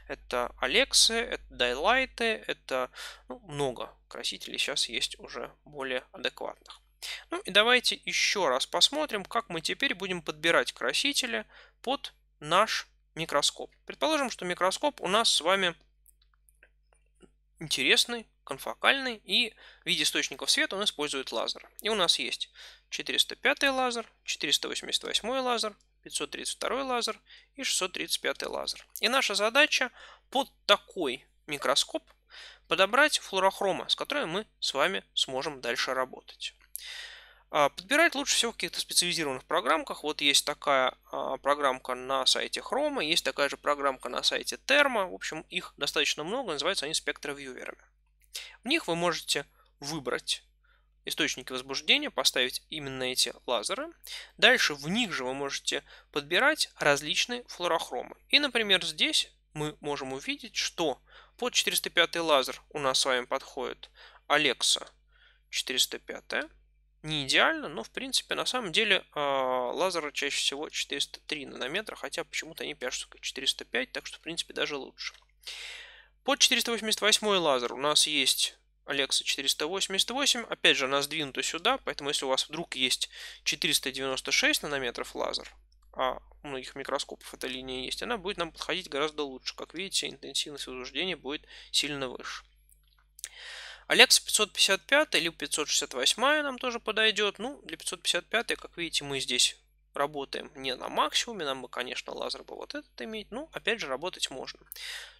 Это Алексы, это Дайлайты, это ну, много красителей сейчас есть уже более адекватных. Ну и давайте еще раз посмотрим, как мы теперь будем подбирать красители под наш микроскоп. Предположим, что микроскоп у нас с вами интересный, конфокальный, и в виде источников света он использует лазер. И у нас есть 405 лазер, 488 лазер, 532 лазер и 635 лазер. И наша задача под такой микроскоп подобрать флуорохрома, с которой мы с вами сможем дальше работать. А, подбирать лучше всего в каких-то специализированных программках. Вот есть такая а, программка на сайте Chrome, есть такая же программка на сайте Thermo. В общем, их достаточно много, называются они спектровьюверами. В них вы можете выбрать источники возбуждения, поставить именно эти лазеры. Дальше в них же вы можете подбирать различные флуорохромы. И, например, здесь мы можем увидеть, что под 405 лазер у нас с вами подходит Alexa 405 не идеально, но в принципе на самом деле а, лазеры чаще всего 403 нанометра, хотя почему-то они пишут 405, так что в принципе даже лучше. Под 488 лазер у нас есть Alexa 488, опять же она сдвинута сюда, поэтому если у вас вдруг есть 496 нанометров лазер, а у многих микроскопов эта линия есть, она будет нам подходить гораздо лучше. Как видите, интенсивность возбуждения будет сильно выше. А 555 или 568 нам тоже подойдет. Ну, для 555, как видите, мы здесь работаем не на максимуме. Нам бы, конечно, лазер бы вот этот иметь. Ну, опять же, работать можно.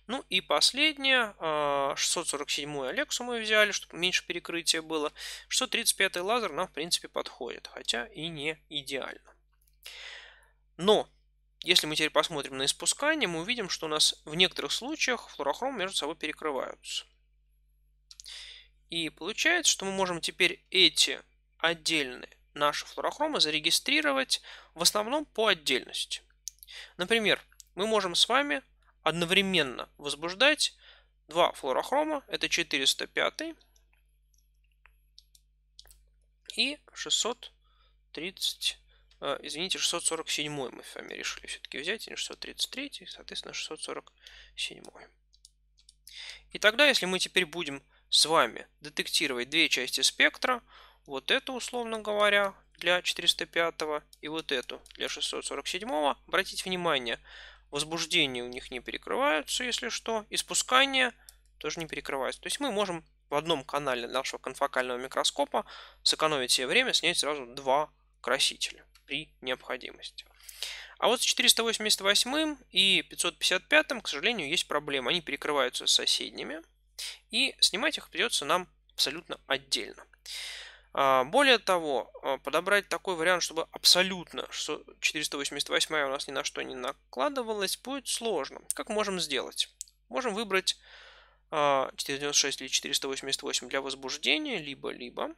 Ну и последнее. 647-ю а, Алексу мы взяли, чтобы меньше перекрытия было. 635-й лазер нам, в принципе, подходит. Хотя и не идеально. Но если мы теперь посмотрим на испускание, мы увидим, что у нас в некоторых случаях флуорохром между собой перекрываются. И получается, что мы можем теперь эти отдельные наши флорохромы зарегистрировать в основном по отдельности. Например, мы можем с вами одновременно возбуждать два флорохрома, это 405 и 630, э, извините, 647 мы с вами решили все-таки взять, не 633, соответственно 647. И тогда, если мы теперь будем с вами детектировать две части спектра, вот эту, условно говоря, для 405 и вот эту для 647. -го. Обратите внимание, возбуждения у них не перекрываются, если что, и спускания тоже не перекрывается. То есть мы можем в одном канале нашего конфокального микроскопа сэкономить себе время, снять сразу два красителя при необходимости. А вот с 488 и 555, к сожалению, есть проблема. Они перекрываются с соседними. И снимать их придется нам абсолютно отдельно. А, более того, а, подобрать такой вариант, чтобы абсолютно 488 у нас ни на что не накладывалось, будет сложно. Как можем сделать? Можем выбрать 496 а, или 488 для возбуждения, либо-либо.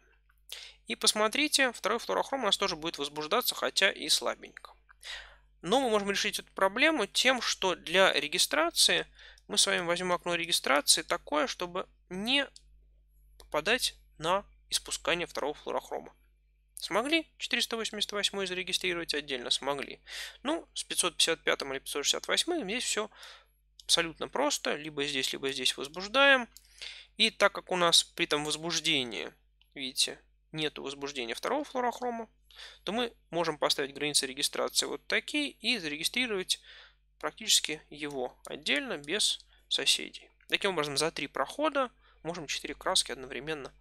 И посмотрите, второй флуорохром у нас тоже будет возбуждаться, хотя и слабенько. Но мы можем решить эту проблему тем, что для регистрации – мы с вами возьмем окно регистрации такое, чтобы не попадать на испускание второго флуорохрома. Смогли 488 зарегистрировать отдельно? Смогли. Ну, с 555 или 568 здесь все абсолютно просто. Либо здесь, либо здесь возбуждаем. И так как у нас при этом возбуждении, видите, нету возбуждения второго флуорохрома, то мы можем поставить границы регистрации вот такие и зарегистрировать практически его отдельно, без соседей. Таким образом, за три прохода можем четыре краски одновременно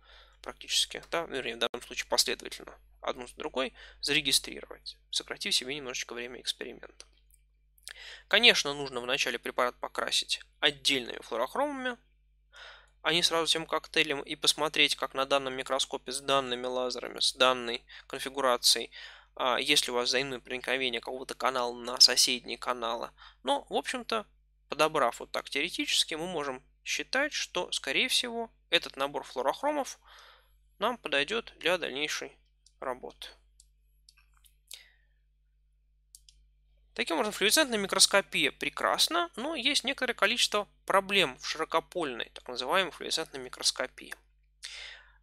практически, да, ну, вернее, в данном случае последовательно одну за другой зарегистрировать, сократив себе немножечко время эксперимента. Конечно, нужно вначале препарат покрасить отдельными флорохромами, а не сразу тем коктейлем, и посмотреть, как на данном микроскопе с данными лазерами, с данной конфигурацией а, если у вас взаимное проникновение какого-то канала на соседние каналы. Но, ну, в общем-то, подобрав вот так теоретически, мы можем считать, что, скорее всего, этот набор флуорохромов нам подойдет для дальнейшей работы. Таким образом, флюоресцентная микроскопия прекрасна, но есть некоторое количество проблем в широкопольной, так называемой флюоресцентной микроскопии.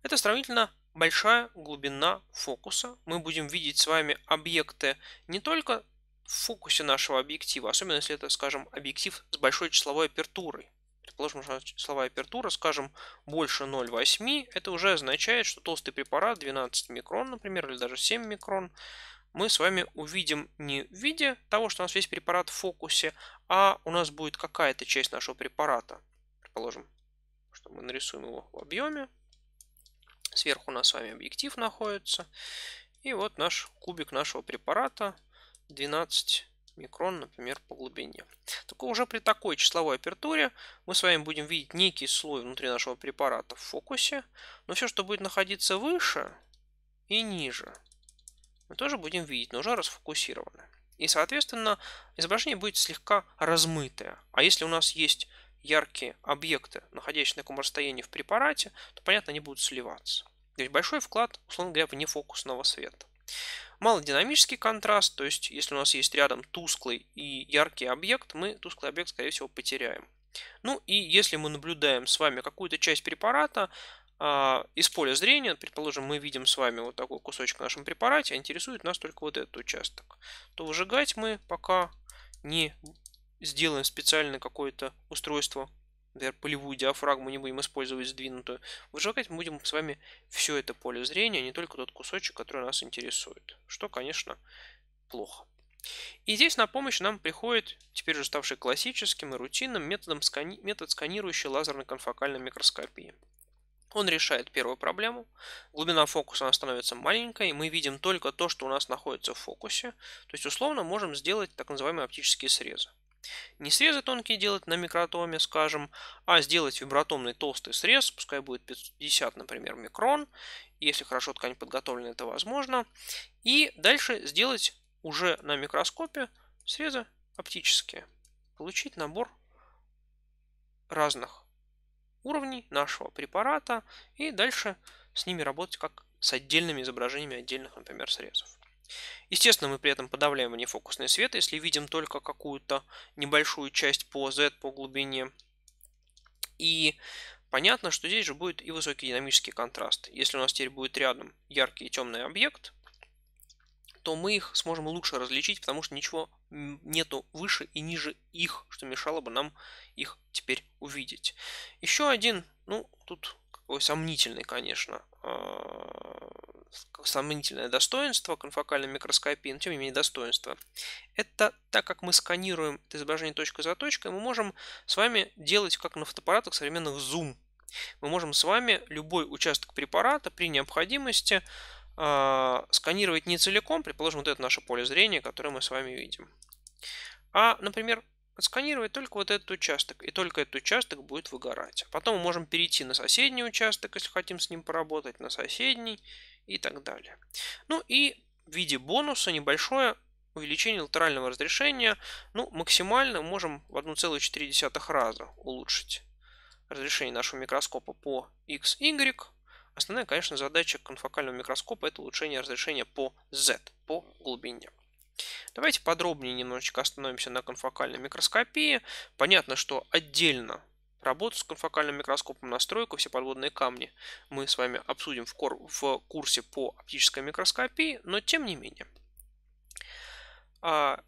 Это сравнительно большая глубина фокуса. Мы будем видеть с вами объекты не только в фокусе нашего объектива, особенно если это, скажем, объектив с большой числовой апертурой. Предположим, что числовая апертура, скажем, больше 0,8, это уже означает, что толстый препарат 12 микрон, например, или даже 7 микрон, мы с вами увидим не в виде того, что у нас весь препарат в фокусе, а у нас будет какая-то часть нашего препарата. Предположим, что мы нарисуем его в объеме. Сверху у нас с вами объектив находится. И вот наш кубик нашего препарата 12 микрон, например, по глубине. Только уже при такой числовой апертуре мы с вами будем видеть некий слой внутри нашего препарата в фокусе, но все, что будет находиться выше и ниже, мы тоже будем видеть, но уже расфокусировано. И, соответственно, изображение будет слегка размытое. А если у нас есть яркие объекты, находящиеся на таком расстоянии в препарате, то, понятно, они будут сливаться. То есть большой вклад, условно говоря, в нефокусного света. Малодинамический контраст, то есть если у нас есть рядом тусклый и яркий объект, мы тусклый объект, скорее всего, потеряем. Ну и если мы наблюдаем с вами какую-то часть препарата э, из поля зрения, предположим, мы видим с вами вот такой кусочек в нашем препарате, а интересует нас только вот этот участок, то выжигать мы пока не сделаем специально какое-то устройство, например, полевую диафрагму не будем использовать сдвинутую, выжигать мы будем с вами все это поле зрения, а не только тот кусочек, который нас интересует, что, конечно, плохо. И здесь на помощь нам приходит, теперь уже ставший классическим и рутинным, методом скани... метод сканирующей лазерно-конфокальной микроскопии. Он решает первую проблему. Глубина фокуса она становится маленькой, и мы видим только то, что у нас находится в фокусе. То есть, условно, можем сделать так называемые оптические срезы. Не срезы тонкие делать на микротоме, скажем, а сделать вибротомный толстый срез, пускай будет 50, например, микрон, если хорошо ткань подготовлена, это возможно. И дальше сделать уже на микроскопе срезы оптические. Получить набор разных уровней нашего препарата и дальше с ними работать как с отдельными изображениями отдельных, например, срезов. Естественно, мы при этом подавляем нефокусный свет, если видим только какую-то небольшую часть по Z, по глубине. И понятно, что здесь же будет и высокий динамический контраст. Если у нас теперь будет рядом яркий и темный объект, то мы их сможем лучше различить, потому что ничего нету выше и ниже их, что мешало бы нам их теперь увидеть. Еще один, ну, тут какой сомнительный, конечно, Э, сомнительное достоинство конфокальной микроскопии, но тем не менее достоинство, это так как мы сканируем это изображение точка за точкой, мы можем с вами делать, как на фотоаппаратах современных, зум. Мы можем с вами любой участок препарата при необходимости э, сканировать не целиком, предположим, вот это наше поле зрения, которое мы с вами видим, а, например, Отсканировать только вот этот участок, и только этот участок будет выгорать. А потом мы можем перейти на соседний участок, если хотим с ним поработать, на соседний и так далее. Ну и в виде бонуса небольшое увеличение латерального разрешения. Ну, максимально можем в 1,4 раза улучшить разрешение нашего микроскопа по XY. Основная, конечно, задача конфокального микроскопа – это улучшение разрешения по Z, по глубине. Давайте подробнее немножечко остановимся на конфокальной микроскопии. Понятно, что отдельно работу с конфокальным микроскопом, настройку, все подводные камни мы с вами обсудим в, кор в курсе по оптической микроскопии, но тем не менее. А,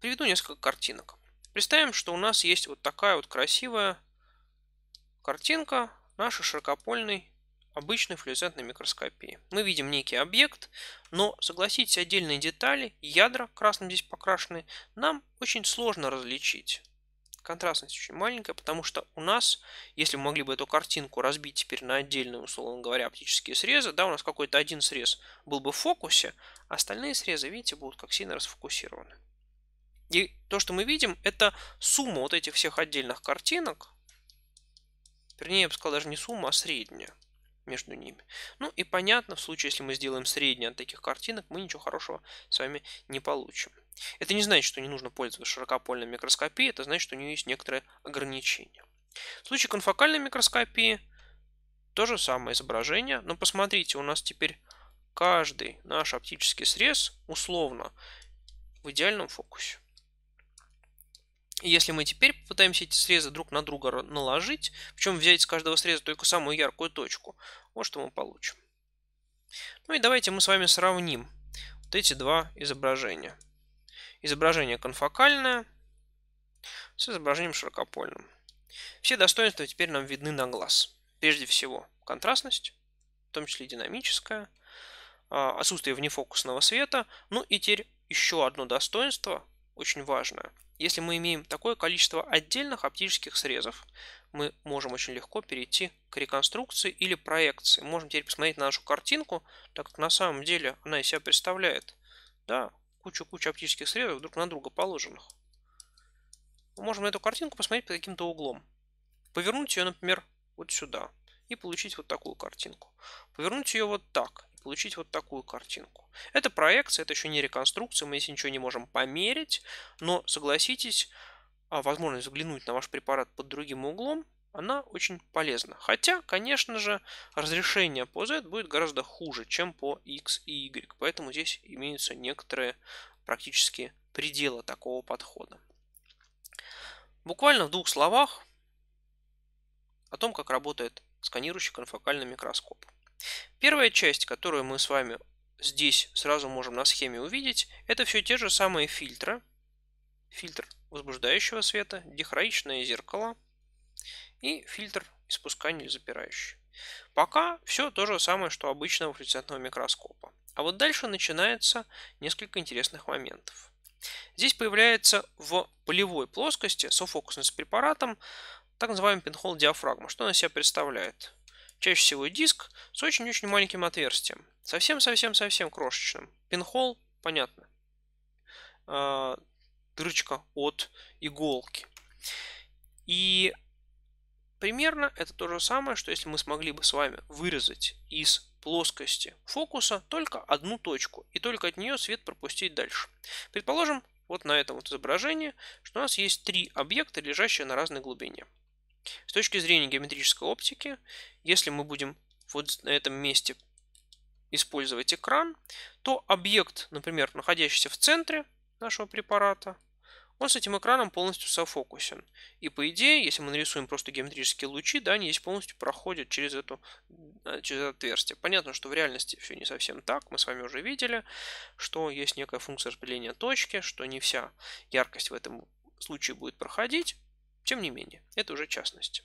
приведу несколько картинок. Представим, что у нас есть вот такая вот красивая картинка нашей широкопольной обычной флюоресцентной микроскопии. Мы видим некий объект, но, согласитесь, отдельные детали, ядра красным здесь покрашены, нам очень сложно различить. Контрастность очень маленькая, потому что у нас, если мы могли бы эту картинку разбить теперь на отдельные, условно говоря, оптические срезы, да, у нас какой-то один срез был бы в фокусе, а остальные срезы, видите, будут как сильно расфокусированы. И то, что мы видим, это сумма вот этих всех отдельных картинок, вернее, я бы сказал, даже не сумма, а средняя между ними. Ну и понятно, в случае, если мы сделаем среднее от таких картинок, мы ничего хорошего с вами не получим. Это не значит, что не нужно пользоваться широкопольной микроскопией, это значит, что у нее есть некоторые ограничения. В случае конфокальной микроскопии то же самое изображение, но посмотрите, у нас теперь каждый наш оптический срез условно в идеальном фокусе если мы теперь попытаемся эти срезы друг на друга наложить, причем взять из каждого среза только самую яркую точку, вот что мы получим. Ну и давайте мы с вами сравним вот эти два изображения. Изображение конфокальное с изображением широкопольным. Все достоинства теперь нам видны на глаз. Прежде всего контрастность, в том числе динамическая, а, отсутствие внефокусного света, ну и теперь еще одно достоинство, очень важное. Если мы имеем такое количество отдельных оптических срезов, мы можем очень легко перейти к реконструкции или проекции. Можем теперь посмотреть на нашу картинку, так как на самом деле она из себя представляет да, кучу-кучу оптических срезов друг на друга положенных. Мы можем эту картинку посмотреть под каким-то углом. Повернуть ее, например, вот сюда и получить вот такую картинку. Повернуть ее вот так получить вот такую картинку. Это проекция, это еще не реконструкция, мы здесь ничего не можем померить, но согласитесь, а, возможность взглянуть на ваш препарат под другим углом, она очень полезна. Хотя, конечно же, разрешение по Z будет гораздо хуже, чем по X и Y, поэтому здесь имеются некоторые практически пределы такого подхода. Буквально в двух словах о том, как работает сканирующий конфокальный микроскоп. Первая часть, которую мы с вами здесь сразу можем на схеме увидеть, это все те же самые фильтры. Фильтр возбуждающего света, дихроичное зеркало и фильтр испускания или запирающий. Пока все то же самое, что обычного флюоресцентного микроскопа. А вот дальше начинается несколько интересных моментов. Здесь появляется в полевой плоскости софокусность с препаратом так называемый пинхол диафрагма. Что она себя представляет? Чаще всего диск с очень-очень маленьким отверстием. Совсем-совсем-совсем крошечным. Пинхол, понятно. А, дырочка от иголки. И примерно это то же самое, что если мы смогли бы с вами вырезать из плоскости фокуса только одну точку, и только от нее свет пропустить дальше. Предположим, вот на этом вот изображении, что у нас есть три объекта, лежащие на разной глубине. С точки зрения геометрической оптики, если мы будем вот на этом месте использовать экран, то объект, например, находящийся в центре нашего препарата, он с этим экраном полностью софокусен. И по идее, если мы нарисуем просто геометрические лучи, да, они здесь полностью проходят через, эту, э, через это отверстие. Понятно, что в реальности все не совсем так. Мы с вами уже видели, что есть некая функция распределения точки, что не вся яркость в этом случае будет проходить. Тем не менее, это уже частности.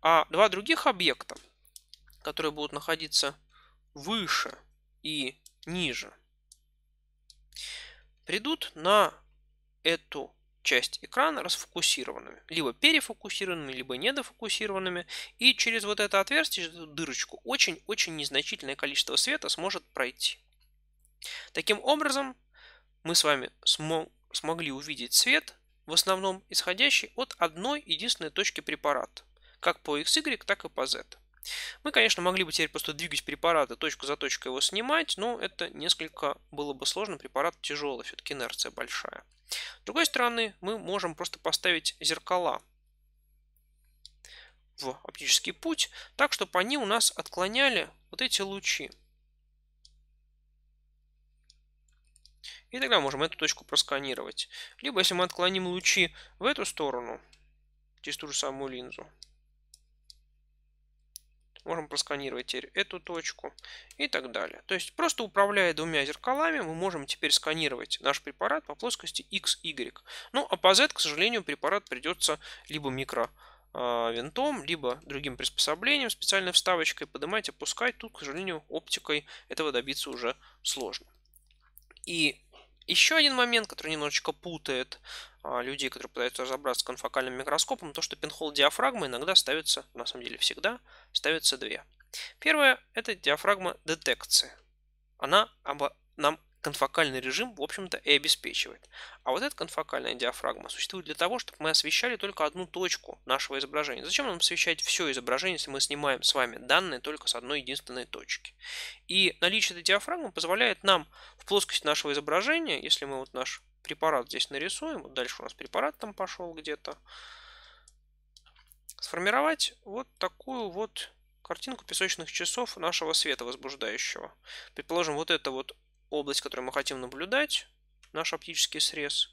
А два других объекта, которые будут находиться выше и ниже, придут на эту часть экрана расфокусированными, либо перефокусированными, либо недофокусированными. И через вот это отверстие, эту дырочку, очень-очень незначительное количество света сможет пройти. Таким образом, мы с вами смо смогли увидеть свет в основном исходящий от одной единственной точки препарата, как по XY, так и по Z. Мы, конечно, могли бы теперь просто двигать препараты, точку за точкой его снимать, но это несколько было бы сложно, препарат тяжелый, все-таки инерция большая. С другой стороны, мы можем просто поставить зеркала в оптический путь, так что по ним у нас отклоняли вот эти лучи. И тогда можем эту точку просканировать. Либо если мы отклоним лучи в эту сторону, через ту же самую линзу, можем просканировать теперь эту точку и так далее. То есть просто управляя двумя зеркалами, мы можем теперь сканировать наш препарат по плоскости X, Y. Ну а по Z, к сожалению, препарат придется либо микро а, винтом, либо другим приспособлением, специальной вставочкой поднимать, опускать. Тут, к сожалению, оптикой этого добиться уже сложно. И еще один момент, который немножечко путает а, людей, которые пытаются разобраться с конфокальным микроскопом, то, что пинхол диафрагмы иногда ставится, на самом деле всегда, ставится две. Первое – это диафрагма детекции. Она оба нам конфокальный режим, в общем-то, и обеспечивает. А вот эта конфокальная диафрагма существует для того, чтобы мы освещали только одну точку нашего изображения. Зачем нам освещать все изображение, если мы снимаем с вами данные только с одной единственной точки? И наличие этой диафрагмы позволяет нам в плоскость нашего изображения, если мы вот наш препарат здесь нарисуем, вот дальше у нас препарат там пошел где-то, сформировать вот такую вот картинку песочных часов нашего света возбуждающего. Предположим, вот это вот область, которую мы хотим наблюдать, наш оптический срез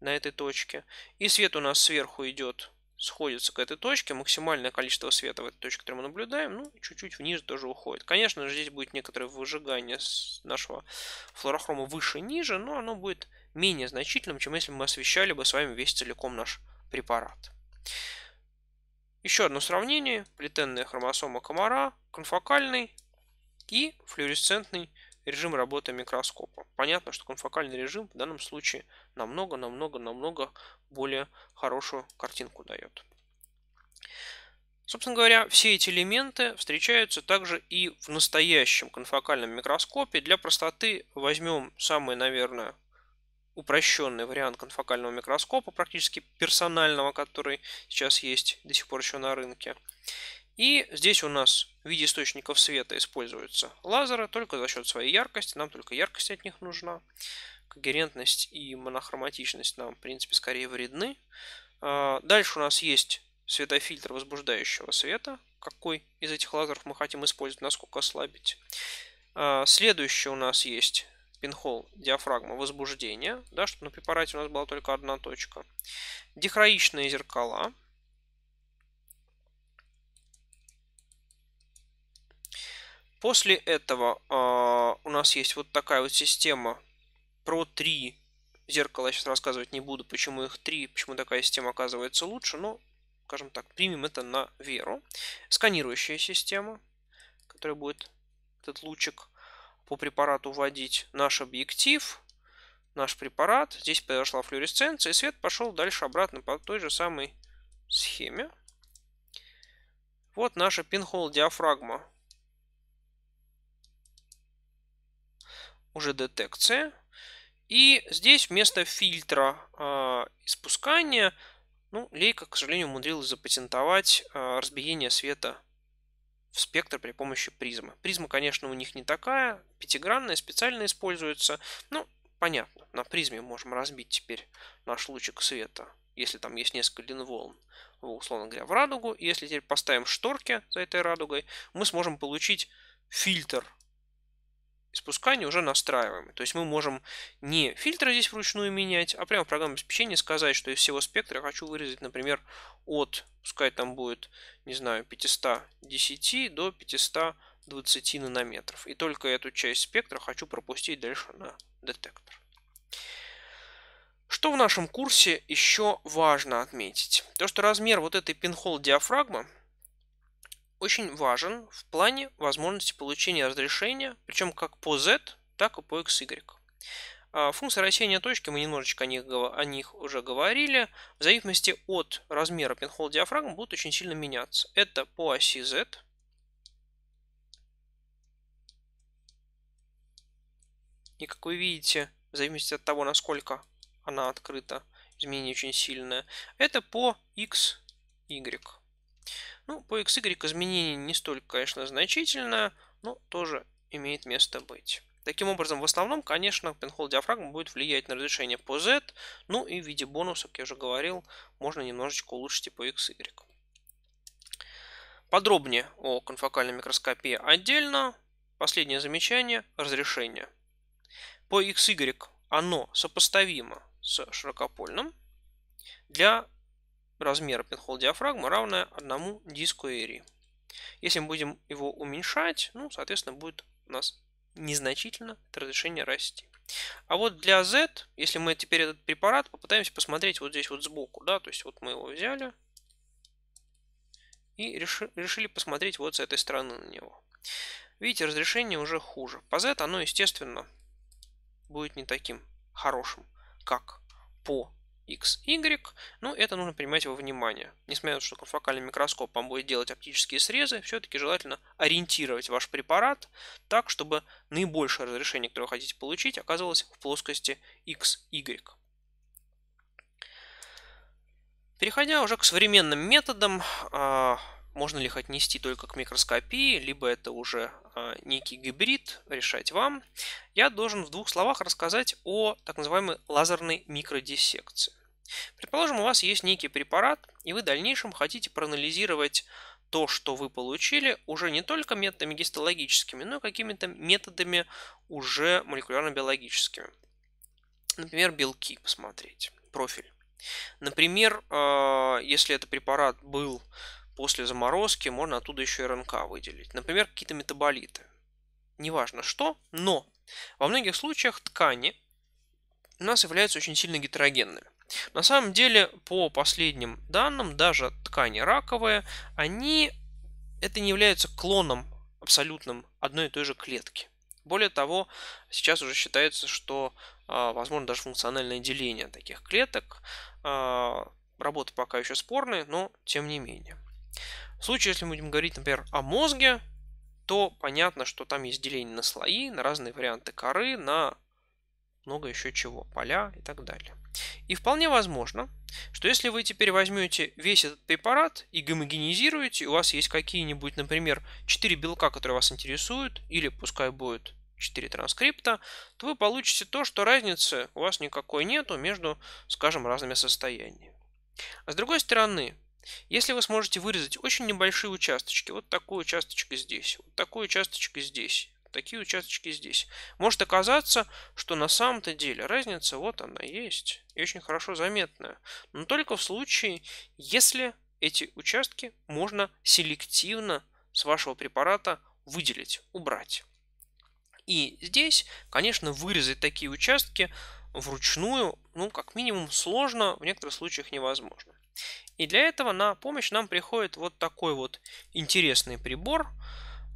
на этой точке. И свет у нас сверху идет, сходится к этой точке. Максимальное количество света в этой точке, которую мы наблюдаем, ну, чуть-чуть вниз тоже уходит. Конечно же, здесь будет некоторое выжигание нашего флорохрома выше-ниже, но оно будет менее значительным, чем если бы мы освещали бы с вами весь целиком наш препарат. Еще одно сравнение. Плетенная хромосома комара, конфокальный и флюоресцентный режим работы микроскопа. Понятно, что конфокальный режим в данном случае намного-намного-намного более хорошую картинку дает. Собственно говоря, все эти элементы встречаются также и в настоящем конфокальном микроскопе. Для простоты возьмем самый, наверное, упрощенный вариант конфокального микроскопа, практически персонального, который сейчас есть до сих пор еще на рынке. И здесь у нас в виде источников света используются лазеры только за счет своей яркости. Нам только яркость от них нужна. Когерентность и монохроматичность нам, в принципе, скорее вредны. А, дальше у нас есть светофильтр возбуждающего света. Какой из этих лазеров мы хотим использовать, насколько ослабить. А, Следующее у нас есть пинхол диафрагма возбуждения, да, чтобы на препарате у нас была только одна точка. Дихроичные зеркала – После этого э, у нас есть вот такая вот система про 3 зеркала. Я сейчас рассказывать не буду, почему их три, почему такая система оказывается лучше, но, скажем так, примем это на веру. Сканирующая система, которая будет этот лучик по препарату вводить наш объектив, наш препарат. Здесь произошла флюоресценция, и свет пошел дальше обратно по той же самой схеме. Вот наша пинхол диафрагма уже детекция. И здесь вместо фильтра э, испускания, ну, Лейка, к сожалению, умудрилась запатентовать э, разбиение света в спектр при помощи призмы. Призма, конечно, у них не такая, пятигранная, специально используется. Ну, понятно, на призме можем разбить теперь наш лучик света, если там есть несколько длин волн, условно говоря, в радугу. И если теперь поставим шторки за этой радугой, мы сможем получить фильтр и спускание уже настраиваемый. То есть мы можем не фильтры здесь вручную менять, а прямо в программном обеспечении сказать, что из всего спектра я хочу вырезать, например, от, пускай там будет, не знаю, 510 до 520 нанометров. И только эту часть спектра хочу пропустить дальше на детектор. Что в нашем курсе еще важно отметить? То, что размер вот этой пинхол диафрагмы очень важен в плане возможности получения разрешения, причем как по z, так и по xy. А, Функция рассеяния точки, мы немножечко о них, о них уже говорили, в зависимости от размера пинхол диафрагмы будут очень сильно меняться. Это по оси z, И как вы видите, в зависимости от того, насколько она открыта, изменение очень сильное. Это по x, y. Ну, по XY изменение не столь, конечно, значительное, но тоже имеет место быть. Таким образом, в основном, конечно, пинхол диафрагмы будет влиять на разрешение по Z, ну и в виде бонусов, как я уже говорил, можно немножечко улучшить и по XY. Подробнее о конфокальной микроскопии отдельно. Последнее замечание – разрешение. По XY оно сопоставимо с широкопольным. Для размера pinhole диафрагмы равная одному диску эри. Если мы будем его уменьшать, ну, соответственно, будет у нас незначительно это разрешение расти. А вот для Z, если мы теперь этот препарат попытаемся посмотреть вот здесь вот сбоку, да, то есть вот мы его взяли и решили посмотреть вот с этой стороны на него. Видите, разрешение уже хуже. По Z оно, естественно, будет не таким хорошим, как по x, y, ну это нужно принимать во внимание. Несмотря на то, что конфокальный микроскоп вам будет делать оптические срезы, все-таки желательно ориентировать ваш препарат так, чтобы наибольшее разрешение, которое вы хотите получить, оказывалось в плоскости x, y. Переходя уже к современным методам, а, можно ли их отнести только к микроскопии, либо это уже а, некий гибрид, решать вам, я должен в двух словах рассказать о так называемой лазерной микродиссекции. Предположим, у вас есть некий препарат, и вы в дальнейшем хотите проанализировать то, что вы получили, уже не только методами гистологическими, но и какими-то методами уже молекулярно-биологическими. Например, белки посмотреть, профиль. Например, а, если этот препарат был после заморозки можно оттуда еще и РНК выделить. Например, какие-то метаболиты. Неважно что, но во многих случаях ткани у нас являются очень сильно гетерогенными. На самом деле, по последним данным, даже ткани раковые, они это не являются клоном абсолютным одной и той же клетки. Более того, сейчас уже считается, что э, возможно даже функциональное деление таких клеток. Э, а, работа пока еще спорная, но тем не менее. В случае, если мы будем говорить, например, о мозге, то понятно, что там есть деление на слои, на разные варианты коры, на много еще чего, поля и так далее. И вполне возможно, что если вы теперь возьмете весь этот препарат и гомогенизируете, у вас есть какие-нибудь, например, 4 белка, которые вас интересуют, или пускай будет 4 транскрипта, то вы получите то, что разницы у вас никакой нету между, скажем, разными состояниями. А с другой стороны, если вы сможете вырезать очень небольшие участочки, вот такой участочек здесь, вот такой участочек здесь, такие участочки здесь. Может оказаться, что на самом-то деле разница вот она есть, и очень хорошо заметная. Но только в случае, если эти участки можно селективно с вашего препарата выделить, убрать. И здесь, конечно, вырезать такие участки вручную, ну, как минимум, сложно, в некоторых случаях невозможно. И для этого на помощь нам приходит вот такой вот интересный прибор.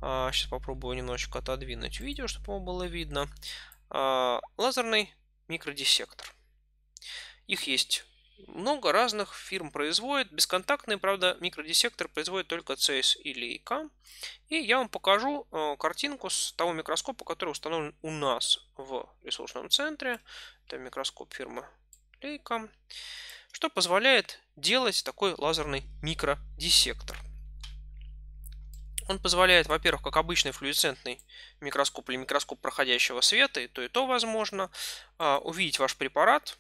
Сейчас а, попробую немножечко отодвинуть видео, чтобы вам было видно. А, лазерный микродиссектор. Их есть много разных фирм производит. Бесконтактный, правда, микродиссектор производит только CS или IK. И я вам покажу э, картинку с того микроскопа, который установлен у нас в ресурсном центре. Это микроскоп фирмы Leica, что позволяет делать такой лазерный микродиссектор. Он позволяет, во-первых, как обычный флуоресцентный микроскоп или микроскоп проходящего света, и то, и то возможно, а, увидеть ваш препарат.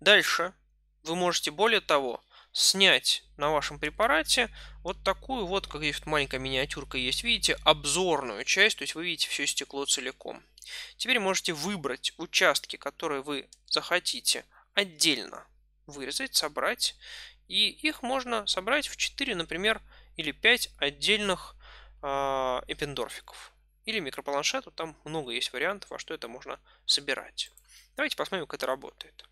Дальше вы можете, более того, снять на вашем препарате вот такую вот, как здесь маленькая миниатюрка есть, видите, обзорную часть, то есть вы видите все стекло целиком. Теперь можете выбрать участки, которые вы захотите отдельно вырезать, собрать. И их можно собрать в 4, например, или 5 отдельных а, эпендорфиков. Или микропланшету, там много есть вариантов, во что это можно собирать. Давайте посмотрим, как это работает.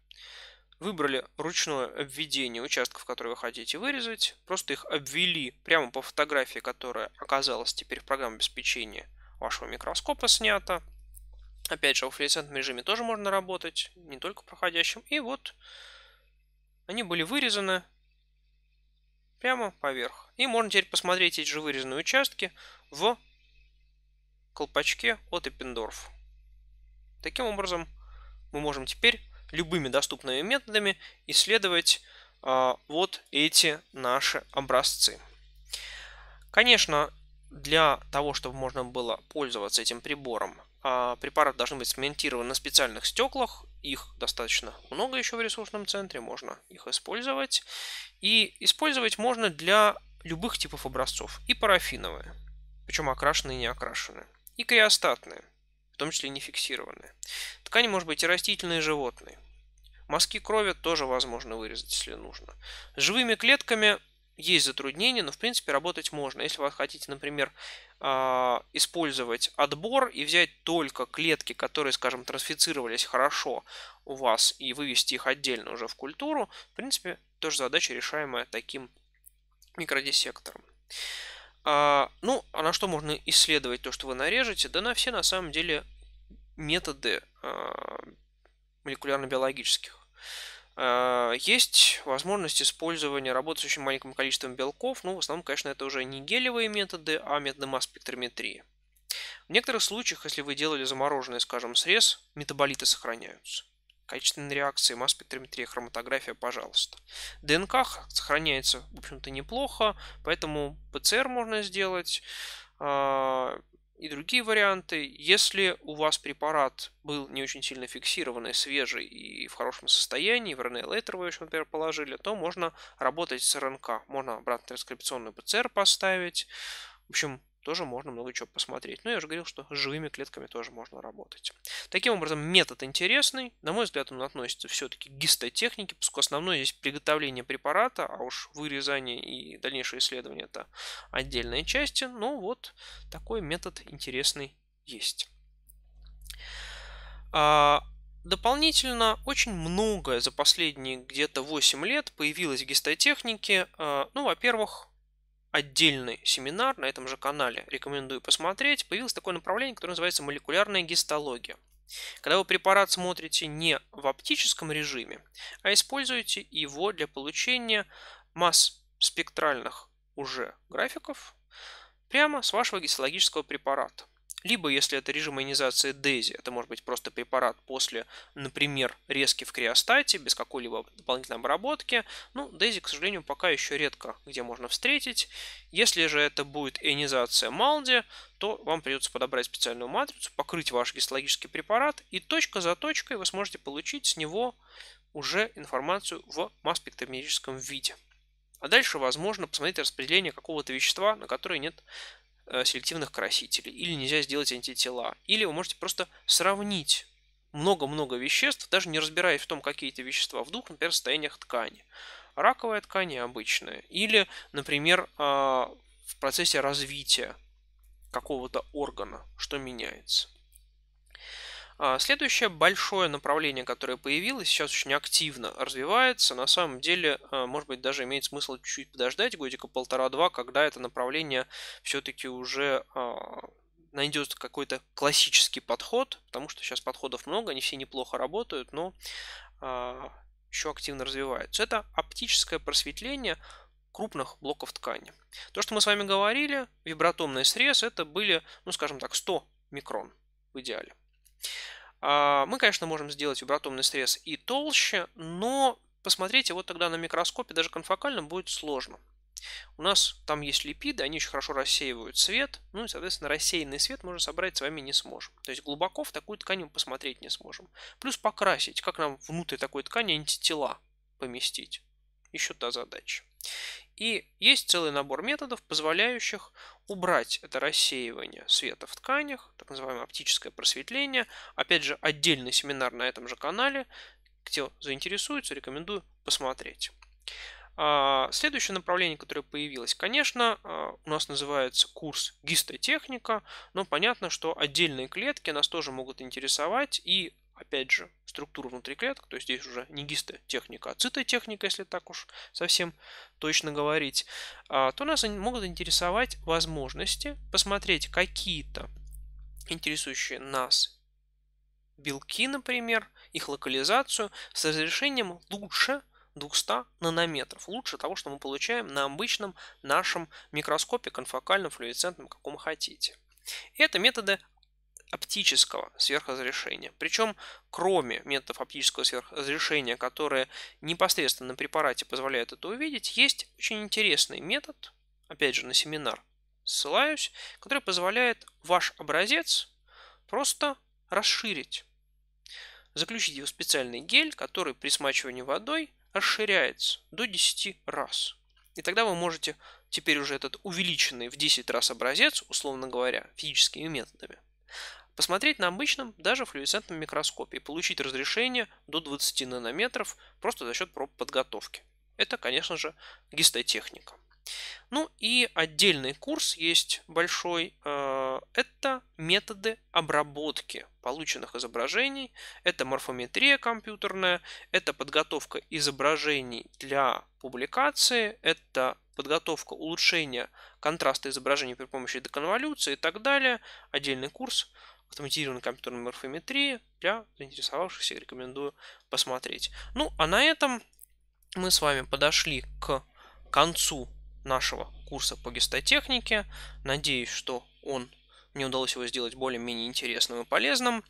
Выбрали ручное обведение участков, которые вы хотите вырезать. Просто их обвели прямо по фотографии, которая оказалась теперь в программе обеспечения вашего микроскопа снята. Опять же, в флюоресцентном режиме тоже можно работать, не только проходящим. И вот они были вырезаны прямо поверх. И можно теперь посмотреть эти же вырезанные участки в колпачке от Эппендорф. Таким образом, мы можем теперь любыми доступными методами исследовать э, вот эти наши образцы. Конечно, для того, чтобы можно было пользоваться этим прибором, а, препарат должны быть смонтированы на специальных стеклах. Их достаточно много еще в ресурсном центре, можно их использовать. И использовать можно для любых типов образцов. И парафиновые, причем окрашенные и не окрашенные. И криостатные, в том числе и не фиксированные. Ткань может быть и растительные, и животные. Мазки крови тоже возможно вырезать, если нужно. С живыми клетками есть затруднения, но в принципе работать можно. Если вы хотите, например, а, использовать отбор и взять только клетки, которые, скажем, трансфицировались хорошо у вас и вывести их отдельно уже в культуру, в принципе, тоже задача, решаемая таким микродиссектором. А, ну, а на что можно исследовать то, что вы нарежете? Да на все, на самом деле, методы а, молекулярно-биологических. А, есть возможность использования работы с очень маленьким количеством белков, но ну, в основном, конечно, это уже не гелевые методы, а методы масс-спектрометрии. В некоторых случаях, если вы делали замороженный, скажем, срез, метаболиты сохраняются. Качественные реакции, масс-спектрометрия, хроматография, пожалуйста. ДНК сохраняется, в общем-то, неплохо, поэтому ПЦР можно сделать а, и другие варианты. Если у вас препарат был не очень сильно фиксированный, свежий и в хорошем состоянии, в РНЛ-лейтер вы еще, например, положили, то можно работать с РНК. Можно обратно транскрипционную ПЦР поставить. В общем, тоже можно много чего посмотреть. Но я уже говорил, что с живыми клетками тоже можно работать. Таким образом, метод интересный. На мой взгляд, он относится все-таки к гистотехнике, поскольку основное здесь приготовление препарата, а уж вырезание и дальнейшее исследование – это отдельные части. Но ну вот такой метод интересный есть. А, дополнительно очень многое за последние где-то 8 лет появилось в гистотехнике. А, ну, во-первых, отдельный семинар на этом же канале, рекомендую посмотреть, появилось такое направление, которое называется молекулярная гистология. Когда вы препарат смотрите не в оптическом режиме, а используете его для получения масс спектральных уже графиков прямо с вашего гистологического препарата. Либо, если это режим ионизации дези, это может быть просто препарат после, например, резки в криостате, без какой-либо дополнительной обработки. Ну, дези, к сожалению, пока еще редко где можно встретить. Если же это будет ионизация MALDI, то вам придется подобрать специальную матрицу, покрыть ваш гистологический препарат, и точка за точкой вы сможете получить с него уже информацию в масс-спектрометрическом виде. А дальше возможно посмотреть распределение какого-то вещества, на которое нет Э, селективных красителей, или нельзя сделать антитела, или вы можете просто сравнить много-много веществ, даже не разбираясь в том, какие это вещества в двух, например, состояниях ткани. Раковая ткань и обычная. Или, например, а, в процессе развития какого-то органа, что меняется. А следующее большое направление, которое появилось, сейчас очень активно развивается. На самом деле, а, может быть, даже имеет смысл чуть-чуть подождать, годика полтора-два, когда это направление все-таки уже а, найдет какой-то классический подход, потому что сейчас подходов много, они все неплохо работают, но еще активно развиваются. Это оптическое просветление крупных блоков ткани. То, что мы с вами говорили, вибратомный срез, это были, ну скажем так, 100 микрон в идеале. А, мы, конечно, можем сделать вибротомный срез и толще, но посмотрите, вот тогда на микроскопе даже конфокальным будет сложно. У нас там есть липиды, они очень хорошо рассеивают свет, ну и, соответственно, рассеянный свет можно собрать с вами не сможем. То есть глубоко в такую ткань мы посмотреть не сможем. Плюс покрасить, как нам внутрь такой ткани антитела поместить. Еще та задача. И есть целый набор методов, позволяющих убрать это рассеивание света в тканях, так называемое оптическое просветление. Опять же, отдельный семинар на этом же канале. Кто заинтересуется, рекомендую посмотреть. А, следующее направление, которое появилось, конечно, а, у нас называется курс гистотехника, но понятно, что отдельные клетки нас тоже могут интересовать, и опять же, структуру внутри клеток, то есть здесь уже не гистотехника, а цитотехника, если так уж совсем точно говорить, а, то нас могут интересовать возможности посмотреть какие-то интересующие нас белки, например, их локализацию с разрешением лучше 200 нанометров. Лучше того, что мы получаем на обычном нашем микроскопе, конфокальном, флюоресцентном, каком хотите. Это методы оптического сверхразрешения. Причем, кроме методов оптического сверхразрешения, которые непосредственно на препарате позволяют это увидеть, есть очень интересный метод, опять же на семинар ссылаюсь, который позволяет ваш образец просто расширить. Заключить его в специальный гель, который при смачивании водой расширяется до 10 раз. И тогда вы можете теперь уже этот увеличенный в 10 раз образец, условно говоря, физическими методами, Посмотреть на обычном, даже флюоресцентном микроскопе и получить разрешение до 20 нанометров просто за счет проб подготовки. Это, конечно же, гистотехника. Ну и отдельный курс есть большой. Э, это методы обработки полученных изображений. Это морфометрия компьютерная, это подготовка изображений для публикации, это подготовка улучшения контраста изображений при помощи деконволюции и так далее. Отдельный курс автоматизированной компьютерной морфометрии. Для заинтересовавшихся рекомендую посмотреть. Ну, а на этом мы с вами подошли к концу нашего курса по гистотехнике. Надеюсь, что он мне удалось его сделать более-менее интересным и полезным.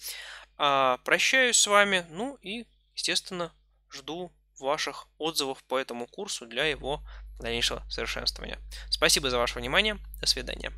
А, прощаюсь с вами, ну и, естественно, жду ваших отзывов по этому курсу для его дальнейшего совершенствования. Спасибо за ваше внимание. До свидания.